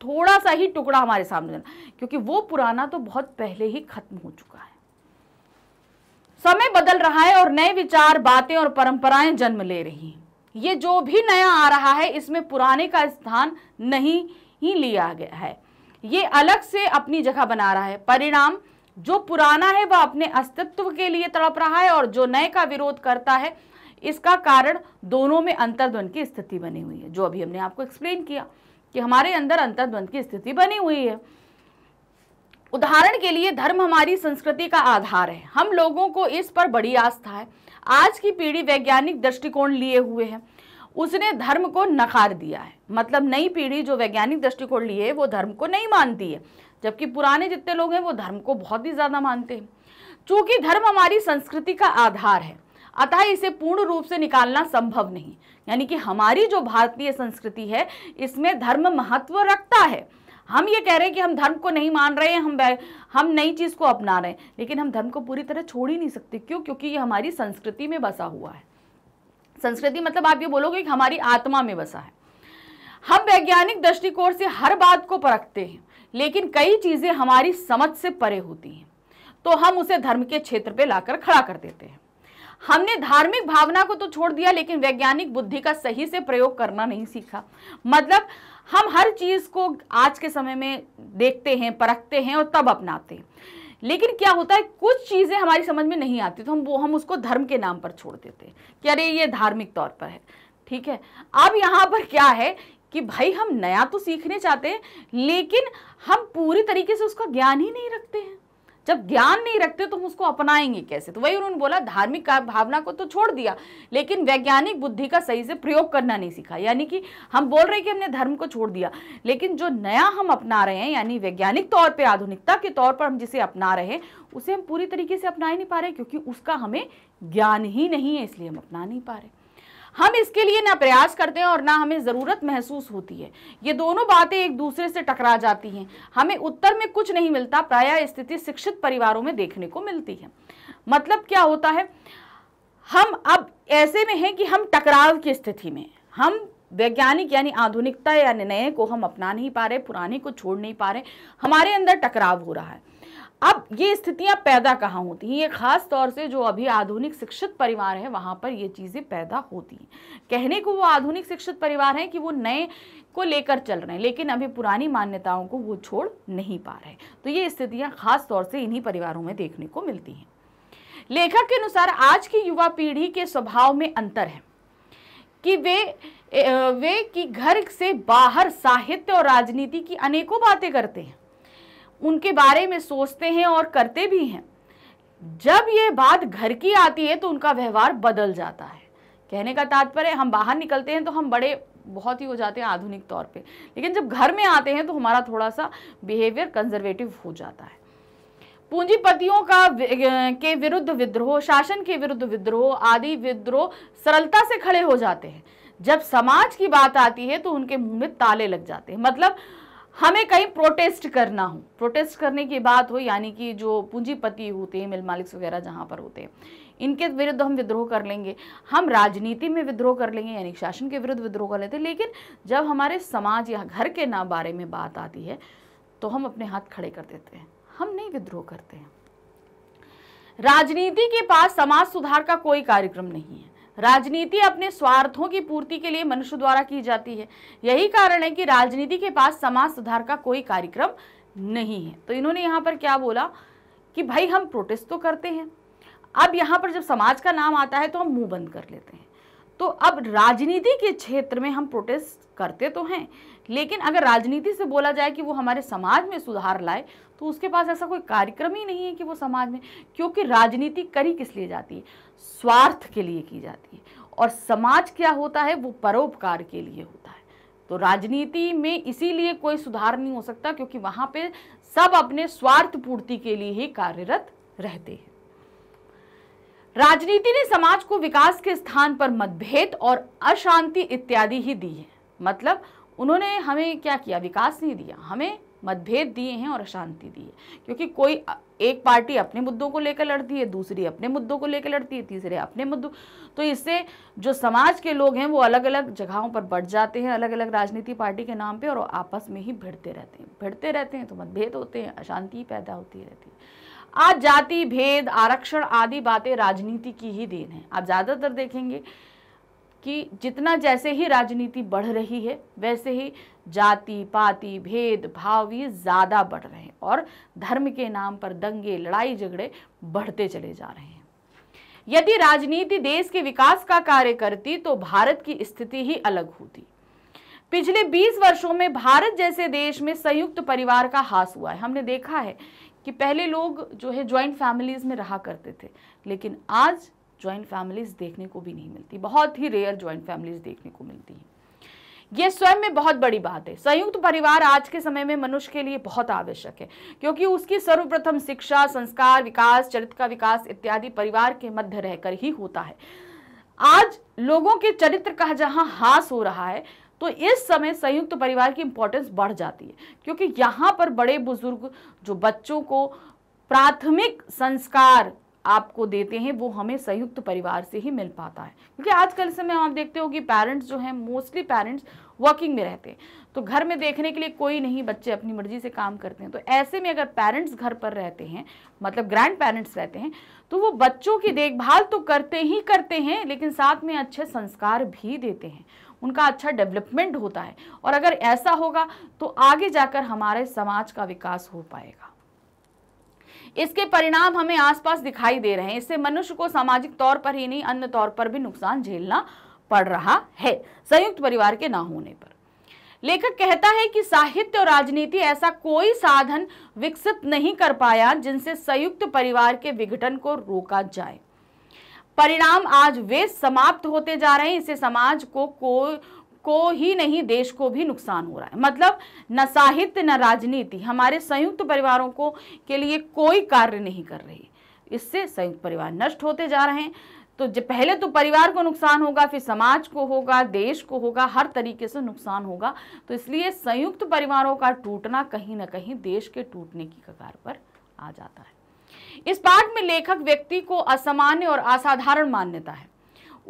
थोड़ा सा ही टुकड़ा हमारे सामने क्योंकि वो पुराना तो बहुत पहले ही खत्म हो चुका है समय बदल रहा है और नए विचार बातें और परंपराएं जन्म ले रही हैं ये जो भी नया आ रहा है इसमें पुराने का स्थान नहीं ही लिया गया है ये अलग से अपनी जगह बना रहा है परिणाम जो पुराना है वह अपने अस्तित्व के लिए तड़प रहा है और जो नए का विरोध करता है इसका कारण दोनों में अंतर्द्वंद की स्थिति बनी हुई है जो अभी हमने आपको एक्सप्लेन किया कि हमारे अंदर अंतर्द्वंद की स्थिति बनी हुई है उदाहरण के लिए धर्म हमारी संस्कृति का आधार है हम लोगों को इस पर बड़ी आस्था है आज की पीढ़ी वैज्ञानिक दृष्टिकोण लिए हुए है उसने धर्म को नकार दिया है मतलब नई पीढ़ी जो वैज्ञानिक दृष्टिकोण लिए है वो धर्म को नहीं मानती है जबकि पुराने जितने लोग हैं वो धर्म को बहुत ही ज़्यादा मानते हैं चूंकि धर्म हमारी संस्कृति का आधार है अतः इसे पूर्ण रूप से निकालना संभव नहीं यानी कि हमारी जो भारतीय संस्कृति है इसमें धर्म महत्व रखता है हम ये कह रहे हैं कि हम धर्म को नहीं मान रहे हैं हम हम नई चीज़ को अपना रहे हैं लेकिन हम धर्म को पूरी तरह छोड़ ही नहीं सकते क्यों क्योंकि ये हमारी संस्कृति में बसा हुआ है संस्कृति मतलब आप ये बोलोगे कि हमारी आत्मा में बसा है हम वैज्ञानिक दृष्टिकोण से हर बात को परखते हैं लेकिन कई चीज़ें हमारी समझ से परे होती हैं तो हम उसे धर्म के क्षेत्र पर लाकर खड़ा कर देते हैं हमने धार्मिक भावना को तो छोड़ दिया लेकिन वैज्ञानिक बुद्धि का सही से प्रयोग करना नहीं सीखा मतलब हम हर चीज़ को आज के समय में देखते हैं परखते हैं और तब अपनाते हैं लेकिन क्या होता है कुछ चीज़ें हमारी समझ में नहीं आती तो हम वो हम उसको धर्म के नाम पर छोड़ देते हैं कि अरे ये धार्मिक तौर पर है ठीक है अब यहाँ पर क्या है कि भाई हम नया तो सीखने चाहते हैं लेकिन हम पूरी तरीके से उसका ज्ञान ही नहीं रखते हैं जब ज्ञान नहीं रखते तो हम उसको अपनाएंगे कैसे तो वही उन्होंने बोला धार्मिक भावना को तो छोड़ दिया लेकिन वैज्ञानिक बुद्धि का सही से प्रयोग करना नहीं सीखा यानी कि हम बोल रहे हैं कि हमने धर्म को छोड़ दिया लेकिन जो नया हम अपना रहे हैं यानी वैज्ञानिक तौर पर आधुनिकता के तौर पर हम जिसे अपना रहे हैं उसे हम पूरी तरीके से अपना ही नहीं पा रहे क्योंकि उसका हमें ज्ञान ही नहीं है इसलिए हम अपना नहीं पा रहे हम इसके लिए ना प्रयास करते हैं और ना हमें ज़रूरत महसूस होती है ये दोनों बातें एक दूसरे से टकरा जाती हैं हमें उत्तर में कुछ नहीं मिलता प्राय स्थिति शिक्षित परिवारों में देखने को मिलती है मतलब क्या होता है हम अब ऐसे में हैं कि हम टकराव की स्थिति में हम वैज्ञानिक यानी आधुनिकता या निर्णय को हम अपना नहीं पा रहे पुराने को छोड़ नहीं पा रहे हमारे अंदर टकराव हो रहा है अब ये स्थितियां पैदा कहाँ होती हैं ये खास तौर से जो अभी आधुनिक शिक्षित परिवार है वहाँ पर ये चीज़ें पैदा होती हैं कहने को वो आधुनिक शिक्षित परिवार हैं कि वो नए को लेकर चल रहे हैं लेकिन अभी पुरानी मान्यताओं को वो छोड़ नहीं पा रहे तो ये स्थितियाँ खास तौर से इन्हीं परिवारों में देखने को मिलती हैं लेखक के अनुसार आज की युवा पीढ़ी के स्वभाव में अंतर है कि वे वे कि घर से बाहर साहित्य और राजनीति की अनेकों बातें करते हैं उनके बारे में सोचते हैं और करते भी हैं जब ये बात घर की आती है तो उनका व्यवहार बदल जाता है कहने का तात्पर्य हम बाहर निकलते हैं तो हम बड़े बहुत ही हो जाते हैं आधुनिक तौर पे लेकिन जब घर में आते हैं तो हमारा थोड़ा सा बिहेवियर कंजर्वेटिव हो जाता है पूंजीपतियों का के विरुद्ध विद्रोह शासन के विरुद्ध विद्रोह आदि विद्रोह सरलता से खड़े हो जाते हैं जब समाज की बात आती है तो उनके मुंह में ताले लग जाते हैं मतलब हमें कहीं प्रोटेस्ट करना हो प्रोटेस्ट करने की बात हो यानी कि जो पूंजीपति होते हैं मिल मालिक्स वगैरह जहाँ पर होते हैं इनके विरुद्ध हम विद्रोह कर लेंगे हम राजनीति में विद्रोह कर लेंगे यानी शासन के विरुद्ध विद्रोह कर लेते हैं लेकिन जब हमारे समाज या घर के ना बारे में बात आती है तो हम अपने हाथ खड़े कर देते हैं हम नहीं विद्रोह करते हैं राजनीति के पास समाज सुधार का कोई कार्यक्रम नहीं है राजनीति अपने स्वार्थों की पूर्ति के लिए मनुष्य द्वारा की जाती है यही कारण है कि राजनीति के पास समाज सुधार का कोई कार्यक्रम नहीं है तो इन्होंने यहाँ पर क्या बोला कि भाई हम प्रोटेस्ट तो करते हैं अब यहाँ पर जब समाज का नाम आता है तो हम मुंह बंद कर लेते हैं तो अब राजनीति के क्षेत्र में हम प्रोटेस्ट करते तो हैं लेकिन अगर राजनीति से बोला जाए कि वो हमारे समाज में सुधार लाए तो उसके पास ऐसा कोई कार्यक्रम ही नहीं है कि वो समाज में क्योंकि राजनीति करी किस लिए जाती है स्वार्थ के लिए की जाती है और समाज क्या होता है वो परोपकार के लिए होता है तो राजनीति में इसीलिए कोई सुधार नहीं हो सकता क्योंकि वहाँ पे सब अपने स्वार्थ पूर्ति के लिए ही कार्यरत रहते हैं राजनीति ने समाज को विकास के स्थान पर मतभेद और अशांति इत्यादि ही दी है मतलब उन्होंने हमें क्या किया विकास नहीं दिया हमें मतभेद दिए हैं और अशांति दी है क्योंकि कोई एक पार्टी अपने मुद्दों को लेकर लड़ती है दूसरी अपने मुद्दों को लेकर लड़ती है तीसरे अपने मुद्दों तो इससे जो समाज के लोग हैं वो अलग अलग जगहों पर बढ़ जाते हैं अलग अलग राजनीति पार्टी के नाम पे और आपस में ही भिड़ते रहते हैं भिड़ते रहते हैं तो मतभेद होते हैं अशांति पैदा होती रहती है आज जाति भेद आरक्षण आदि बातें राजनीति की ही देन है आप ज़्यादातर देखेंगे कि जितना जैसे ही राजनीति बढ़ रही है वैसे ही जाति पाति भेद भाव ये ज़्यादा बढ़ रहे हैं और धर्म के नाम पर दंगे लड़ाई झगड़े बढ़ते चले जा रहे हैं यदि राजनीति देश के विकास का कार्य करती तो भारत की स्थिति ही अलग होती पिछले 20 वर्षों में भारत जैसे देश में संयुक्त परिवार का हास हुआ है हमने देखा है कि पहले लोग जो है ज्वाइंट फैमिलीज में रहा करते थे लेकिन आज ज्वाइंट फैमिलीज़ देखने को भी नहीं मिलती बहुत ही रेयर ज्वाइंट फैमिलीज़ देखने को मिलती हैं ये स्वयं में बहुत बड़ी बात है संयुक्त परिवार आज के समय में मनुष्य के लिए बहुत आवश्यक है क्योंकि उसकी सर्वप्रथम शिक्षा संस्कार विकास चरित्र का विकास इत्यादि परिवार के मध्य रहकर ही होता है आज लोगों के चरित्र का जहां हास हो रहा है तो इस समय संयुक्त परिवार की इंपॉर्टेंस बढ़ जाती है क्योंकि यहाँ पर बड़े बुजुर्ग जो बच्चों को प्राथमिक संस्कार आपको देते हैं वो हमें संयुक्त परिवार से ही मिल पाता है क्योंकि आजकल समय आप देखते हो कि पेरेंट्स जो हैं मोस्टली पेरेंट्स वर्किंग में रहते हैं तो घर में देखने के लिए कोई नहीं बच्चे अपनी मर्जी से काम करते हैं तो ऐसे में अगर पेरेंट्स घर पर रहते हैं मतलब ग्रैंड पेरेंट्स रहते हैं तो वो बच्चों की देखभाल तो करते ही करते हैं लेकिन साथ में अच्छे संस्कार भी देते हैं उनका अच्छा डेवलपमेंट होता है और अगर ऐसा होगा तो आगे जाकर हमारे समाज का विकास हो पाएगा इसके परिणाम हमें आसपास दिखाई दे रहे हैं इससे मनुष्य को सामाजिक तौर पर ही नहीं अन्य तौर पर भी नुकसान झेलना पड़ रहा है संयुक्त परिवार के ना होने पर लेखक कहता है कि साहित्य और राजनीति ऐसा कोई साधन विकसित नहीं कर पाया जिनसे संयुक्त परिवार के विघटन को रोका जाए परिणाम आज वे समाप्त होते जा रहे हैं इससे समाज को को को ही नहीं देश को भी नुकसान हो रहा है मतलब न साहित्य न राजनीति हमारे संयुक्त परिवारों को के लिए कोई कार्य नहीं कर रही इससे संयुक्त परिवार नष्ट होते जा रहे हैं तो जब पहले तो परिवार को नुकसान होगा फिर समाज को होगा देश को होगा हर तरीके से नुकसान होगा तो इसलिए संयुक्त परिवारों का टूटना कहीं ना कहीं देश के टूटने की कगार पर आ जाता है इस पाठ में लेखक व्यक्ति को असामान्य और असाधारण मान्यता है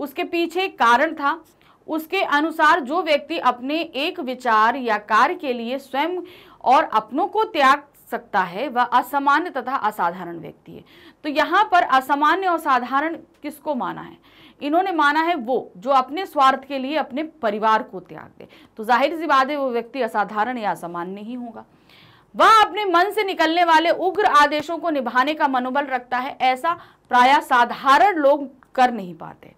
उसके पीछे कारण था उसके अनुसार जो व्यक्ति अपने एक विचार या कार्य के लिए स्वयं और अपनों को त्याग सकता है वह असामान्य तथा असाधारण व्यक्ति है तो यहाँ पर असामान्य और साधारण किसको माना है इन्होंने माना है वो जो अपने स्वार्थ के लिए अपने परिवार को त्याग दे तो जाहिर सी बात है वो व्यक्ति असाधारण या असामान्य ही होगा वह अपने मन से निकलने वाले उग्र आदेशों को निभाने का मनोबल रखता है ऐसा प्राय साधारण लोग कर नहीं पाते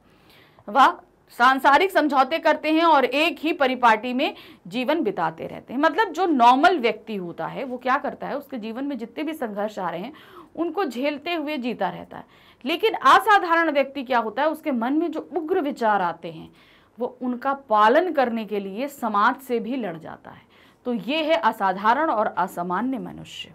वह सांसारिक समझौते करते हैं और एक ही परिपाटी में जीवन बिताते रहते हैं मतलब जो नॉर्मल व्यक्ति होता है वो क्या करता है उसके जीवन में जितने भी संघर्ष आ रहे हैं उनको झेलते हुए जीता रहता है लेकिन असाधारण व्यक्ति क्या होता है उसके मन में जो उग्र विचार आते हैं वो उनका पालन करने के लिए समाज से भी लड़ जाता है तो ये है असाधारण और असामान्य मनुष्य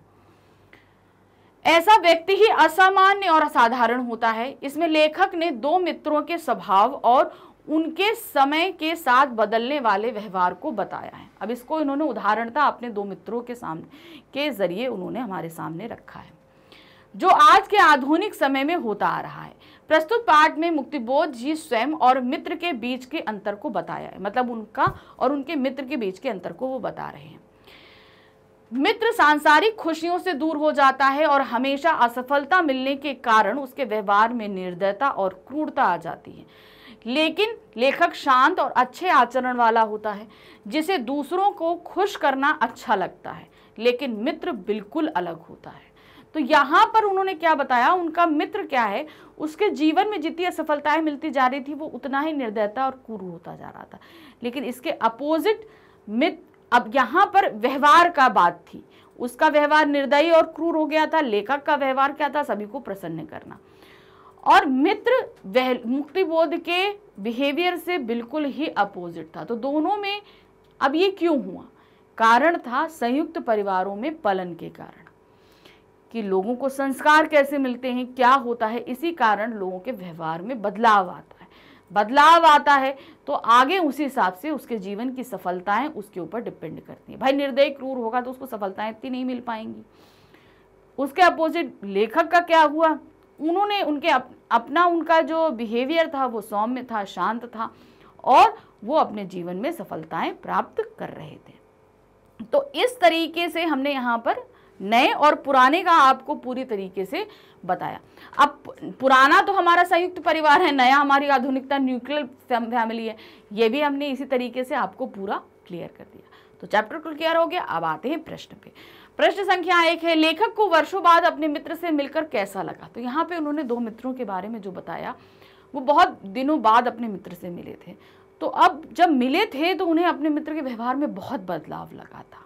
ऐसा व्यक्ति ही असामान्य और असाधारण होता है इसमें लेखक ने दो मित्रों के स्वभाव और उनके समय के साथ बदलने वाले व्यवहार को बताया है अब इसको इन्होंने उदाहरणता अपने दो मित्रों के सामने के जरिए उन्होंने हमारे सामने रखा है जो आज के आधुनिक समय में होता आ रहा है प्रस्तुत पाठ में मुक्तिबोध जी स्वयं और मित्र के बीच के अंतर को बताया है मतलब उनका और उनके मित्र के बीच के अंतर को वो बता रहे हैं मित्र सांसारिक खुशियों से दूर हो जाता है और हमेशा असफलता मिलने के कारण उसके व्यवहार में निर्दयता और क्रूरता आ जाती है लेकिन लेखक शांत और अच्छे आचरण वाला होता है जिसे दूसरों को खुश करना अच्छा लगता है लेकिन मित्र बिल्कुल अलग होता है तो यहाँ पर उन्होंने क्या बताया उनका मित्र क्या है उसके जीवन में जितनी असफलताएं मिलती जा रही थी वो उतना ही निर्दयता और कुरु होता जा रहा था लेकिन इसके अपोजिट मित्र अब यहाँ पर व्यवहार का बात थी उसका व्यवहार निर्दयी और क्रूर हो गया था लेखक का व्यवहार क्या था सभी को प्रसन्न करना और मित्र वह मुक्तिबोध के बिहेवियर से बिल्कुल ही अपोजिट था तो दोनों में अब ये क्यों हुआ कारण था संयुक्त परिवारों में पलन के कारण कि लोगों को संस्कार कैसे मिलते हैं क्या होता है इसी कारण लोगों के व्यवहार में बदलाव आता है बदलाव आता है तो आगे उसी हिसाब से उसके जीवन की सफलताएं उसके ऊपर डिपेंड करती हैं भाई निर्दय क्रूर होगा तो उसको सफलताएं इतनी नहीं मिल पाएंगी उसके अपोजिट लेखक का क्या हुआ उन्होंने उनके अप, अपना उनका जो बिहेवियर था वो सौम्य था शांत था और वो अपने जीवन में सफलताएं प्राप्त कर रहे थे तो इस तरीके से हमने यहाँ पर नए और पुराने का आपको पूरी तरीके से बताया अब पुराना तो हमारा संयुक्त परिवार है नया हमारी आधुनिकता न्यूक्लियर फैमिली है ये भी हमने इसी तरीके से आपको पूरा क्लियर कर दिया तो चैप्टर क्लियर हो गया अब आते हैं प्रश्न पे प्रश्न संख्या एक है लेखक को वर्षों बाद अपने मित्र से मिलकर कैसा लगा तो यहाँ पे उन्होंने दो मित्रों के बारे में जो बताया वो बहुत दिनों बाद अपने मित्र से मिले थे तो अब जब मिले थे तो उन्हें अपने मित्र के व्यवहार में बहुत बदलाव लगा था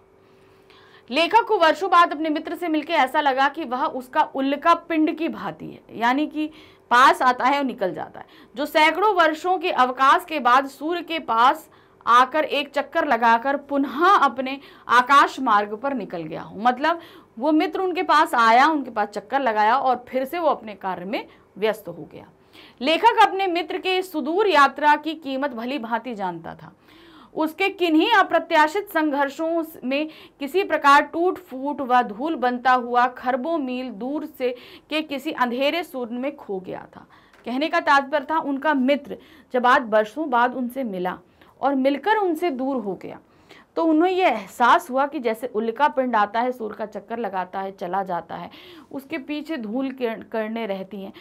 लेखक को वर्षों बाद अपने मित्र से मिलकर ऐसा लगा कि वह उसका उल्का पिंड की भांति है यानी कि पास आता है और निकल जाता है जो सैकड़ों वर्षों के अवकाश के बाद सूर्य के पास आकर एक चक्कर लगाकर पुनः अपने आकाश मार्ग पर निकल गया हो मतलब वो मित्र उनके पास आया उनके पास चक्कर लगाया और फिर से वो अपने कार्य में व्यस्त हो गया लेखक अपने मित्र के सुदूर यात्रा की कीमत भली भांति जानता था उसके किन्हीं अप्रत्याशित संघर्षों में किसी प्रकार टूट फूट व धूल बनता हुआ खरबों मील दूर से के किसी अंधेरे सूर्य में खो गया था कहने का तात्पर्य था उनका मित्र जब आज वर्षों बाद उनसे मिला और मिलकर उनसे दूर हो गया तो उन्हें यह एहसास हुआ कि जैसे उल्का पिंड आता है सूर्य का चक्कर लगाता है चला जाता है उसके पीछे धूल करने रहती हैं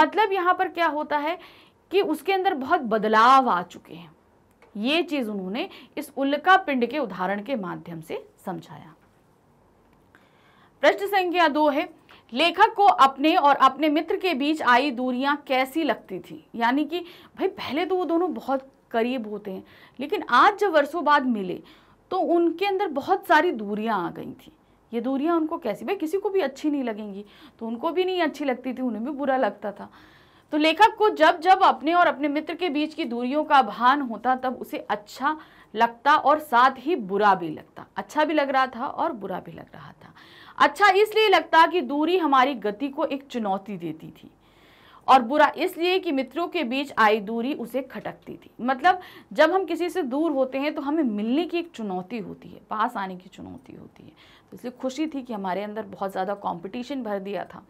मतलब यहाँ पर क्या होता है कि उसके अंदर बहुत बदलाव आ चुके हैं ये चीज़ उन्होंने इस उल्का पिंड के उदाहरण के माध्यम से समझाया प्रश्न संख्या दो है लेखक को अपने और अपने मित्र के बीच आई दूरियां कैसी लगती थी यानी कि भाई पहले तो वो दोनों बहुत करीब होते हैं लेकिन आज जब वर्षों बाद मिले तो उनके अंदर बहुत सारी दूरियाँ आ गई थी ये दूरियाँ उनको कैसी भाई किसी को भी अच्छी नहीं लगेंगी तो उनको भी नहीं अच्छी लगती थी उन्हें भी बुरा लगता था तो लेखक को जब जब अपने और अपने मित्र के बीच की दूरियों का भान होता तब उसे अच्छा लगता और साथ ही बुरा भी लगता अच्छा भी लग रहा था और बुरा भी लग रहा था अच्छा इसलिए लगता कि दूरी हमारी गति को एक चुनौती देती थी और बुरा इसलिए कि मित्रों के बीच आई दूरी उसे खटकती थी मतलब जब हम किसी से दूर होते हैं तो हमें मिलने की एक चुनौती होती है पास आने की चुनौती होती है तो इसलिए खुशी थी कि हमारे अंदर बहुत ज़्यादा कंपटीशन भर दिया था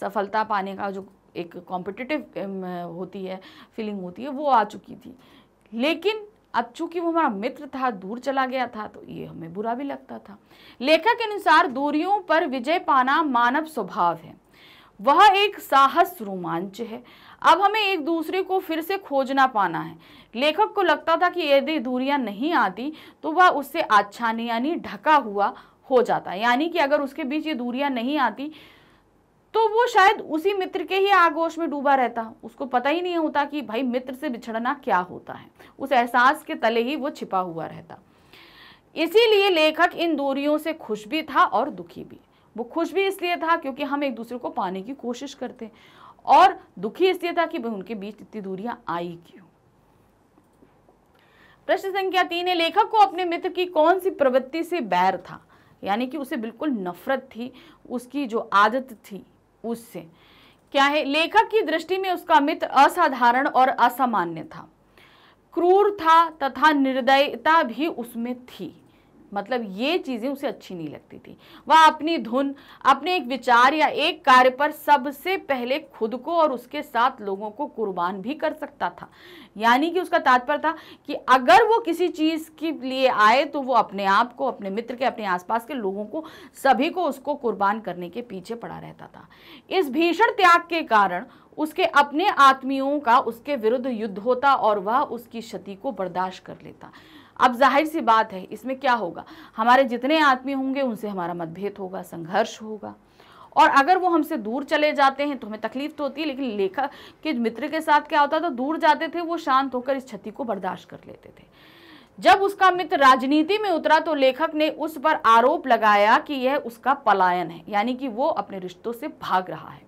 सफलता पाने का जो एक कॉम्पिटिटिव होती है फीलिंग होती है वो आ चुकी थी लेकिन अब चूंकि वो हमारा मित्र था दूर चला गया था तो ये हमें बुरा भी लगता था लेखक के अनुसार दूरियों पर विजय पाना मानव स्वभाव है वह एक साहस रोमांच है अब हमें एक दूसरे को फिर से खोजना पाना है लेखक को लगता था कि यदि दूरियां नहीं आती तो वह उससे आच्छाने यानी ढका हुआ हो जाता यानी कि अगर उसके बीच ये दूरियां नहीं आती तो वो शायद उसी मित्र के ही आगोश में डूबा रहता उसको पता ही नहीं होता कि भाई मित्र से बिछड़ना क्या होता है उस एहसास के तले ही वो छिपा हुआ रहता इसीलिए लेखक इन दूरियों से खुश भी था और दुखी भी वो खुश भी इसलिए था क्योंकि हम एक दूसरे को पाने की कोशिश करते और दुखी इसलिए था कि उनके बीच इतनी दूरियां आई क्यों प्रश्न संख्या तीन है लेखक को अपने मित्र की कौन सी प्रवृत्ति से बैर था यानी कि उसे बिल्कुल नफरत थी उसकी जो आदत थी उससे क्या है लेखक की दृष्टि में उसका मित्र असाधारण और असामान्य था क्रूर था तथा निर्दयता भी उसमें थी मतलब ये चीज़ें उसे अच्छी नहीं लगती थी वह अपनी धुन अपने एक विचार या एक कार्य पर सबसे पहले खुद को और उसके साथ लोगों को कुर्बान भी कर सकता था यानी कि उसका तात्पर्य था कि अगर वो किसी चीज़ के लिए आए तो वो अपने आप को अपने मित्र के अपने आसपास के लोगों को सभी को उसको कुर्बान करने के पीछे पड़ा रहता था इस भीषण त्याग के कारण उसके अपने आत्मियों का उसके विरुद्ध युद्ध होता और वह उसकी क्षति को बर्दाश्त कर लेता अब जाहिर सी बात है इसमें क्या होगा हमारे जितने आदमी होंगे उनसे हमारा मतभेद होगा संघर्ष होगा और अगर वो हमसे दूर चले जाते हैं तो हमें तकलीफ तो होती है लेकिन लेखक के मित्र के साथ क्या होता था तो दूर जाते थे वो शांत होकर इस क्षति को बर्दाश्त कर लेते थे जब उसका मित्र राजनीति में उतरा तो लेखक ने उस पर आरोप लगाया कि यह उसका पलायन है यानी कि वो अपने रिश्तों से भाग रहा है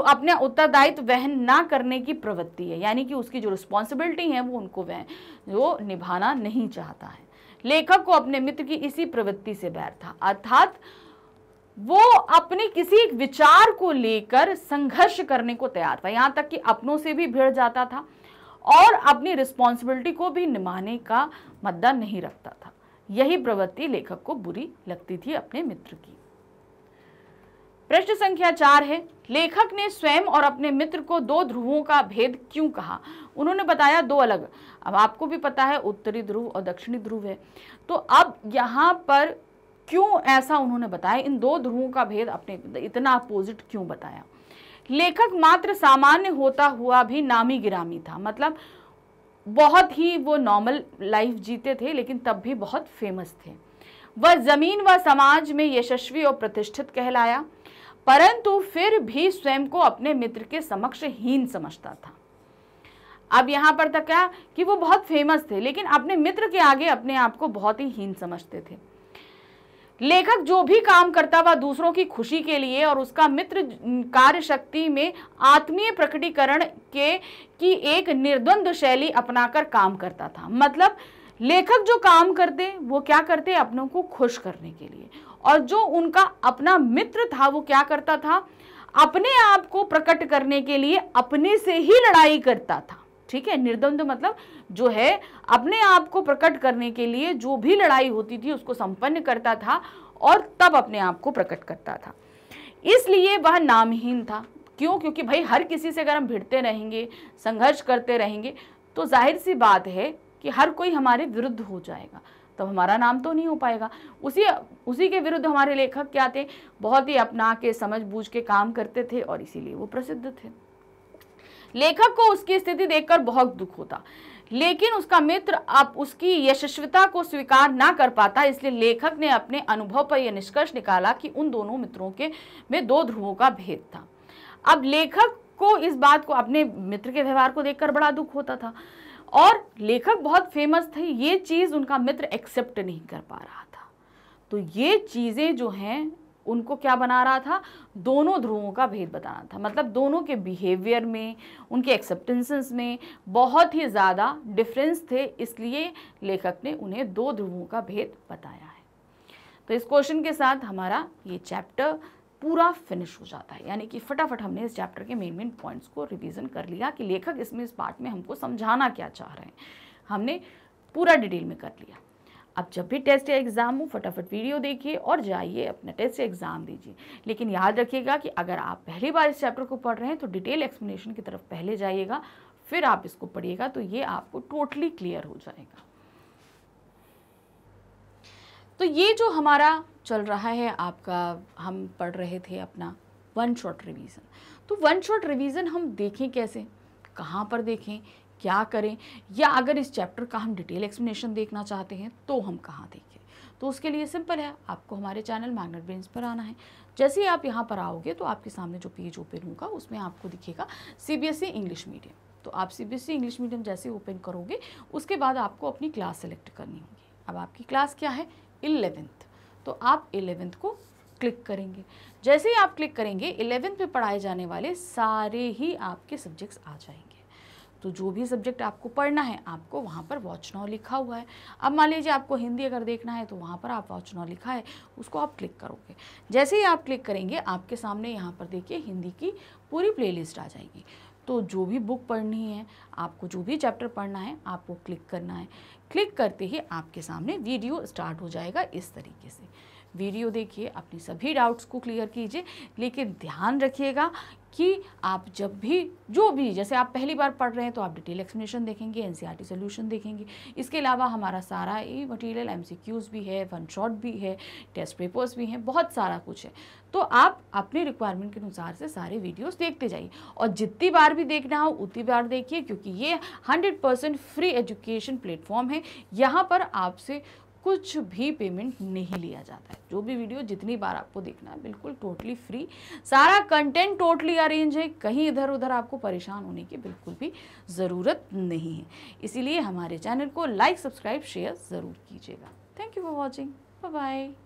अपने उत्तरदायित्व वहन ना करने की प्रवृत्ति है यानी कि उसकी जो रिस्पॉन्सिबिलिटी है वो उनको वह वो निभाना नहीं चाहता है लेखक को अपने मित्र की इसी प्रवृत्ति से बैर था अर्थात वो अपने किसी एक विचार को लेकर संघर्ष करने को तैयार था यहाँ तक कि अपनों से भी भिड़ जाता था और अपनी रिस्पॉन्सिबिलिटी को भी निभाने का मद्दा नहीं रखता था यही प्रवृत्ति लेखक को बुरी लगती थी अपने मित्र की प्रश्न संख्या चार है लेखक ने स्वयं और अपने मित्र को दो ध्रुवों का भेद क्यों कहा उन्होंने बताया दो अलग अब आपको भी पता है उत्तरी ध्रुव और दक्षिणी ध्रुव है तो अब यहाँ पर क्यों ऐसा उन्होंने बताया इन दो ध्रुवों का भेद अपने इतना अपोजिट क्यों बताया लेखक मात्र सामान्य होता हुआ भी नामी गिरामी था मतलब बहुत ही वो नॉर्मल लाइफ जीते थे लेकिन तब भी बहुत फेमस थे वह ज़मीन व समाज में यशस्वी और प्रतिष्ठित कहलाया परंतु फिर भी स्वयं को अपने मित्र के समक्ष हीन समझता था अब यहाँ पर तक क्या कि वो बहुत फेमस थे लेकिन अपने मित्र के आगे अपने आप को बहुत ही हीन समझते थे लेखक जो भी काम करता वह दूसरों की खुशी के लिए और उसका मित्र कार्य शक्ति में आत्मीय प्रकटीकरण के की एक निर्द्वंद शैली अपनाकर काम करता था मतलब लेखक जो काम करते वो क्या करते अपनों को खुश करने के लिए और जो उनका अपना मित्र था वो क्या करता था अपने आप को प्रकट करने के लिए अपने से ही लड़ाई करता था ठीक है निर्द्वंद मतलब जो है अपने आप को प्रकट करने के लिए जो भी लड़ाई होती थी उसको संपन्न करता था और तब अपने आप को प्रकट करता था इसलिए वह नामहीन था क्यों क्योंकि भाई हर किसी से अगर हम भिड़ते रहेंगे संघर्ष करते रहेंगे तो जाहिर सी बात है कि हर कोई हमारे विरुद्ध हो जाएगा तब तो हमारा नाम तो नहीं हो पाएगा उसी उसी के विरुद्ध हमारे लेखक क्या थे बहुत ही अपना के समझ बूझ के काम करते थे और इसीलिए वो प्रसिद्ध थे लेखक को उसकी स्थिति देखकर बहुत दुख होता लेकिन उसका मित्र अब उसकी यशस्विता को स्वीकार ना कर पाता इसलिए लेखक ने अपने अनुभव पर यह निष्कर्ष निकाला कि उन दोनों मित्रों के में दो ध्रुवों का भेद था अब लेखक को इस बात को अपने मित्र के व्यवहार को देखकर बड़ा दुख होता था और लेखक बहुत फेमस थे ये चीज़ उनका मित्र एक्सेप्ट नहीं कर पा रहा था तो ये चीज़ें जो हैं उनको क्या बना रहा था दोनों ध्रुवों का भेद बताना था मतलब दोनों के बिहेवियर में उनके एक्सेप्टेंसेस में बहुत ही ज़्यादा डिफरेंस थे इसलिए लेखक ने उन्हें दो ध्रुवों का भेद बताया है तो इस क्वेश्चन के साथ हमारा ये चैप्टर पूरा फिनिश हो जाता है यानी कि फटाफट हमने इस चैप्टर के मेन मेन पॉइंट्स को रिवीजन कर लिया कि लेखक इसमें इस पार्ट में हमको समझाना क्या चाह रहे हैं हमने पूरा डिटेल में कर लिया अब जब भी टेस्ट या एग्ज़ाम हो फटाफट वीडियो देखिए और जाइए अपना टेस्ट या एग्ज़ाम दीजिए लेकिन याद रखिएगा कि अगर आप पहली बार इस चैप्टर को पढ़ रहे हैं तो डिटेल एक्सप्लेनेशन की तरफ पहले जाइएगा फिर आप इसको पढ़िएगा तो ये आपको टोटली क्लियर हो जाएगा तो ये जो हमारा चल रहा है आपका हम पढ़ रहे थे अपना वन शॉट रिवीजन तो वन शॉट रिवीजन हम देखें कैसे कहाँ पर देखें क्या करें या अगर इस चैप्टर का हम डिटेल एक्सप्लेनेशन देखना चाहते हैं तो हम कहाँ देखें तो उसके लिए सिंपल है आपको हमारे चैनल मैग्नेट ब्रेन्स पर आना है जैसे ही आप यहाँ पर आओगे तो आपके सामने जो पेज ओपन होगा उसमें आपको दिखेगा ई इंग्लिश मीडियम तो आप ई इंग्लिश मीडियम जैसे ओपन करोगे उसके बाद आपको अपनी क्लास सेलेक्ट करनी होगी अब आपकी क्लास क्या है इलेवेंथ तो आप इलेवेंथ को क्लिक करेंगे जैसे ही आप क्लिक करेंगे इलेवेंथ में पढ़ाए जाने वाले सारे ही आपके सब्जेक्ट्स आ जाएंगे तो जो भी सब्जेक्ट आपको पढ़ना है आपको वहाँ पर वॉच नाउ लिखा हुआ है अब मान लीजिए आपको हिंदी अगर देखना है तो वहाँ पर आप वॉच नाउ लिखा है उसको आप क्लिक करोगे जैसे ही आप क्लिक करेंगे आपके सामने यहाँ पर देखिए हिंदी की पूरी प्लेलिस्ट आ जाएगी तो जो भी बुक पढ़नी है आपको जो भी चैप्टर पढ़ना है आपको क्लिक करना है क्लिक करते ही आपके सामने वीडियो स्टार्ट हो जाएगा इस तरीके से वीडियो देखिए अपने सभी डाउट्स को क्लियर कीजिए लेकिन ध्यान रखिएगा कि आप जब भी जो भी जैसे आप पहली बार पढ़ रहे हैं तो आप डिटेल एक्सप्लेनेशन देखेंगे एन सी सोल्यूशन देखेंगे इसके अलावा हमारा सारा ये मटेरियल एम भी है वन शॉट भी है टेस्ट पेपर्स भी हैं बहुत सारा कुछ है तो आप अपने रिक्वायरमेंट के अनुसार से सारे वीडियोस देखते जाइए और जितनी बार भी देखना हो उतनी बार देखिए क्योंकि ये हंड्रेड फ्री एजुकेशन प्लेटफॉर्म है यहाँ पर आपसे कुछ भी पेमेंट नहीं लिया जाता है जो भी वीडियो जितनी बार आपको देखना है बिल्कुल टोटली फ्री सारा कंटेंट टोटली अरेंज है कहीं इधर उधर आपको परेशान होने की बिल्कुल भी ज़रूरत नहीं है इसीलिए हमारे चैनल को लाइक सब्सक्राइब शेयर ज़रूर कीजिएगा thank you for watching bye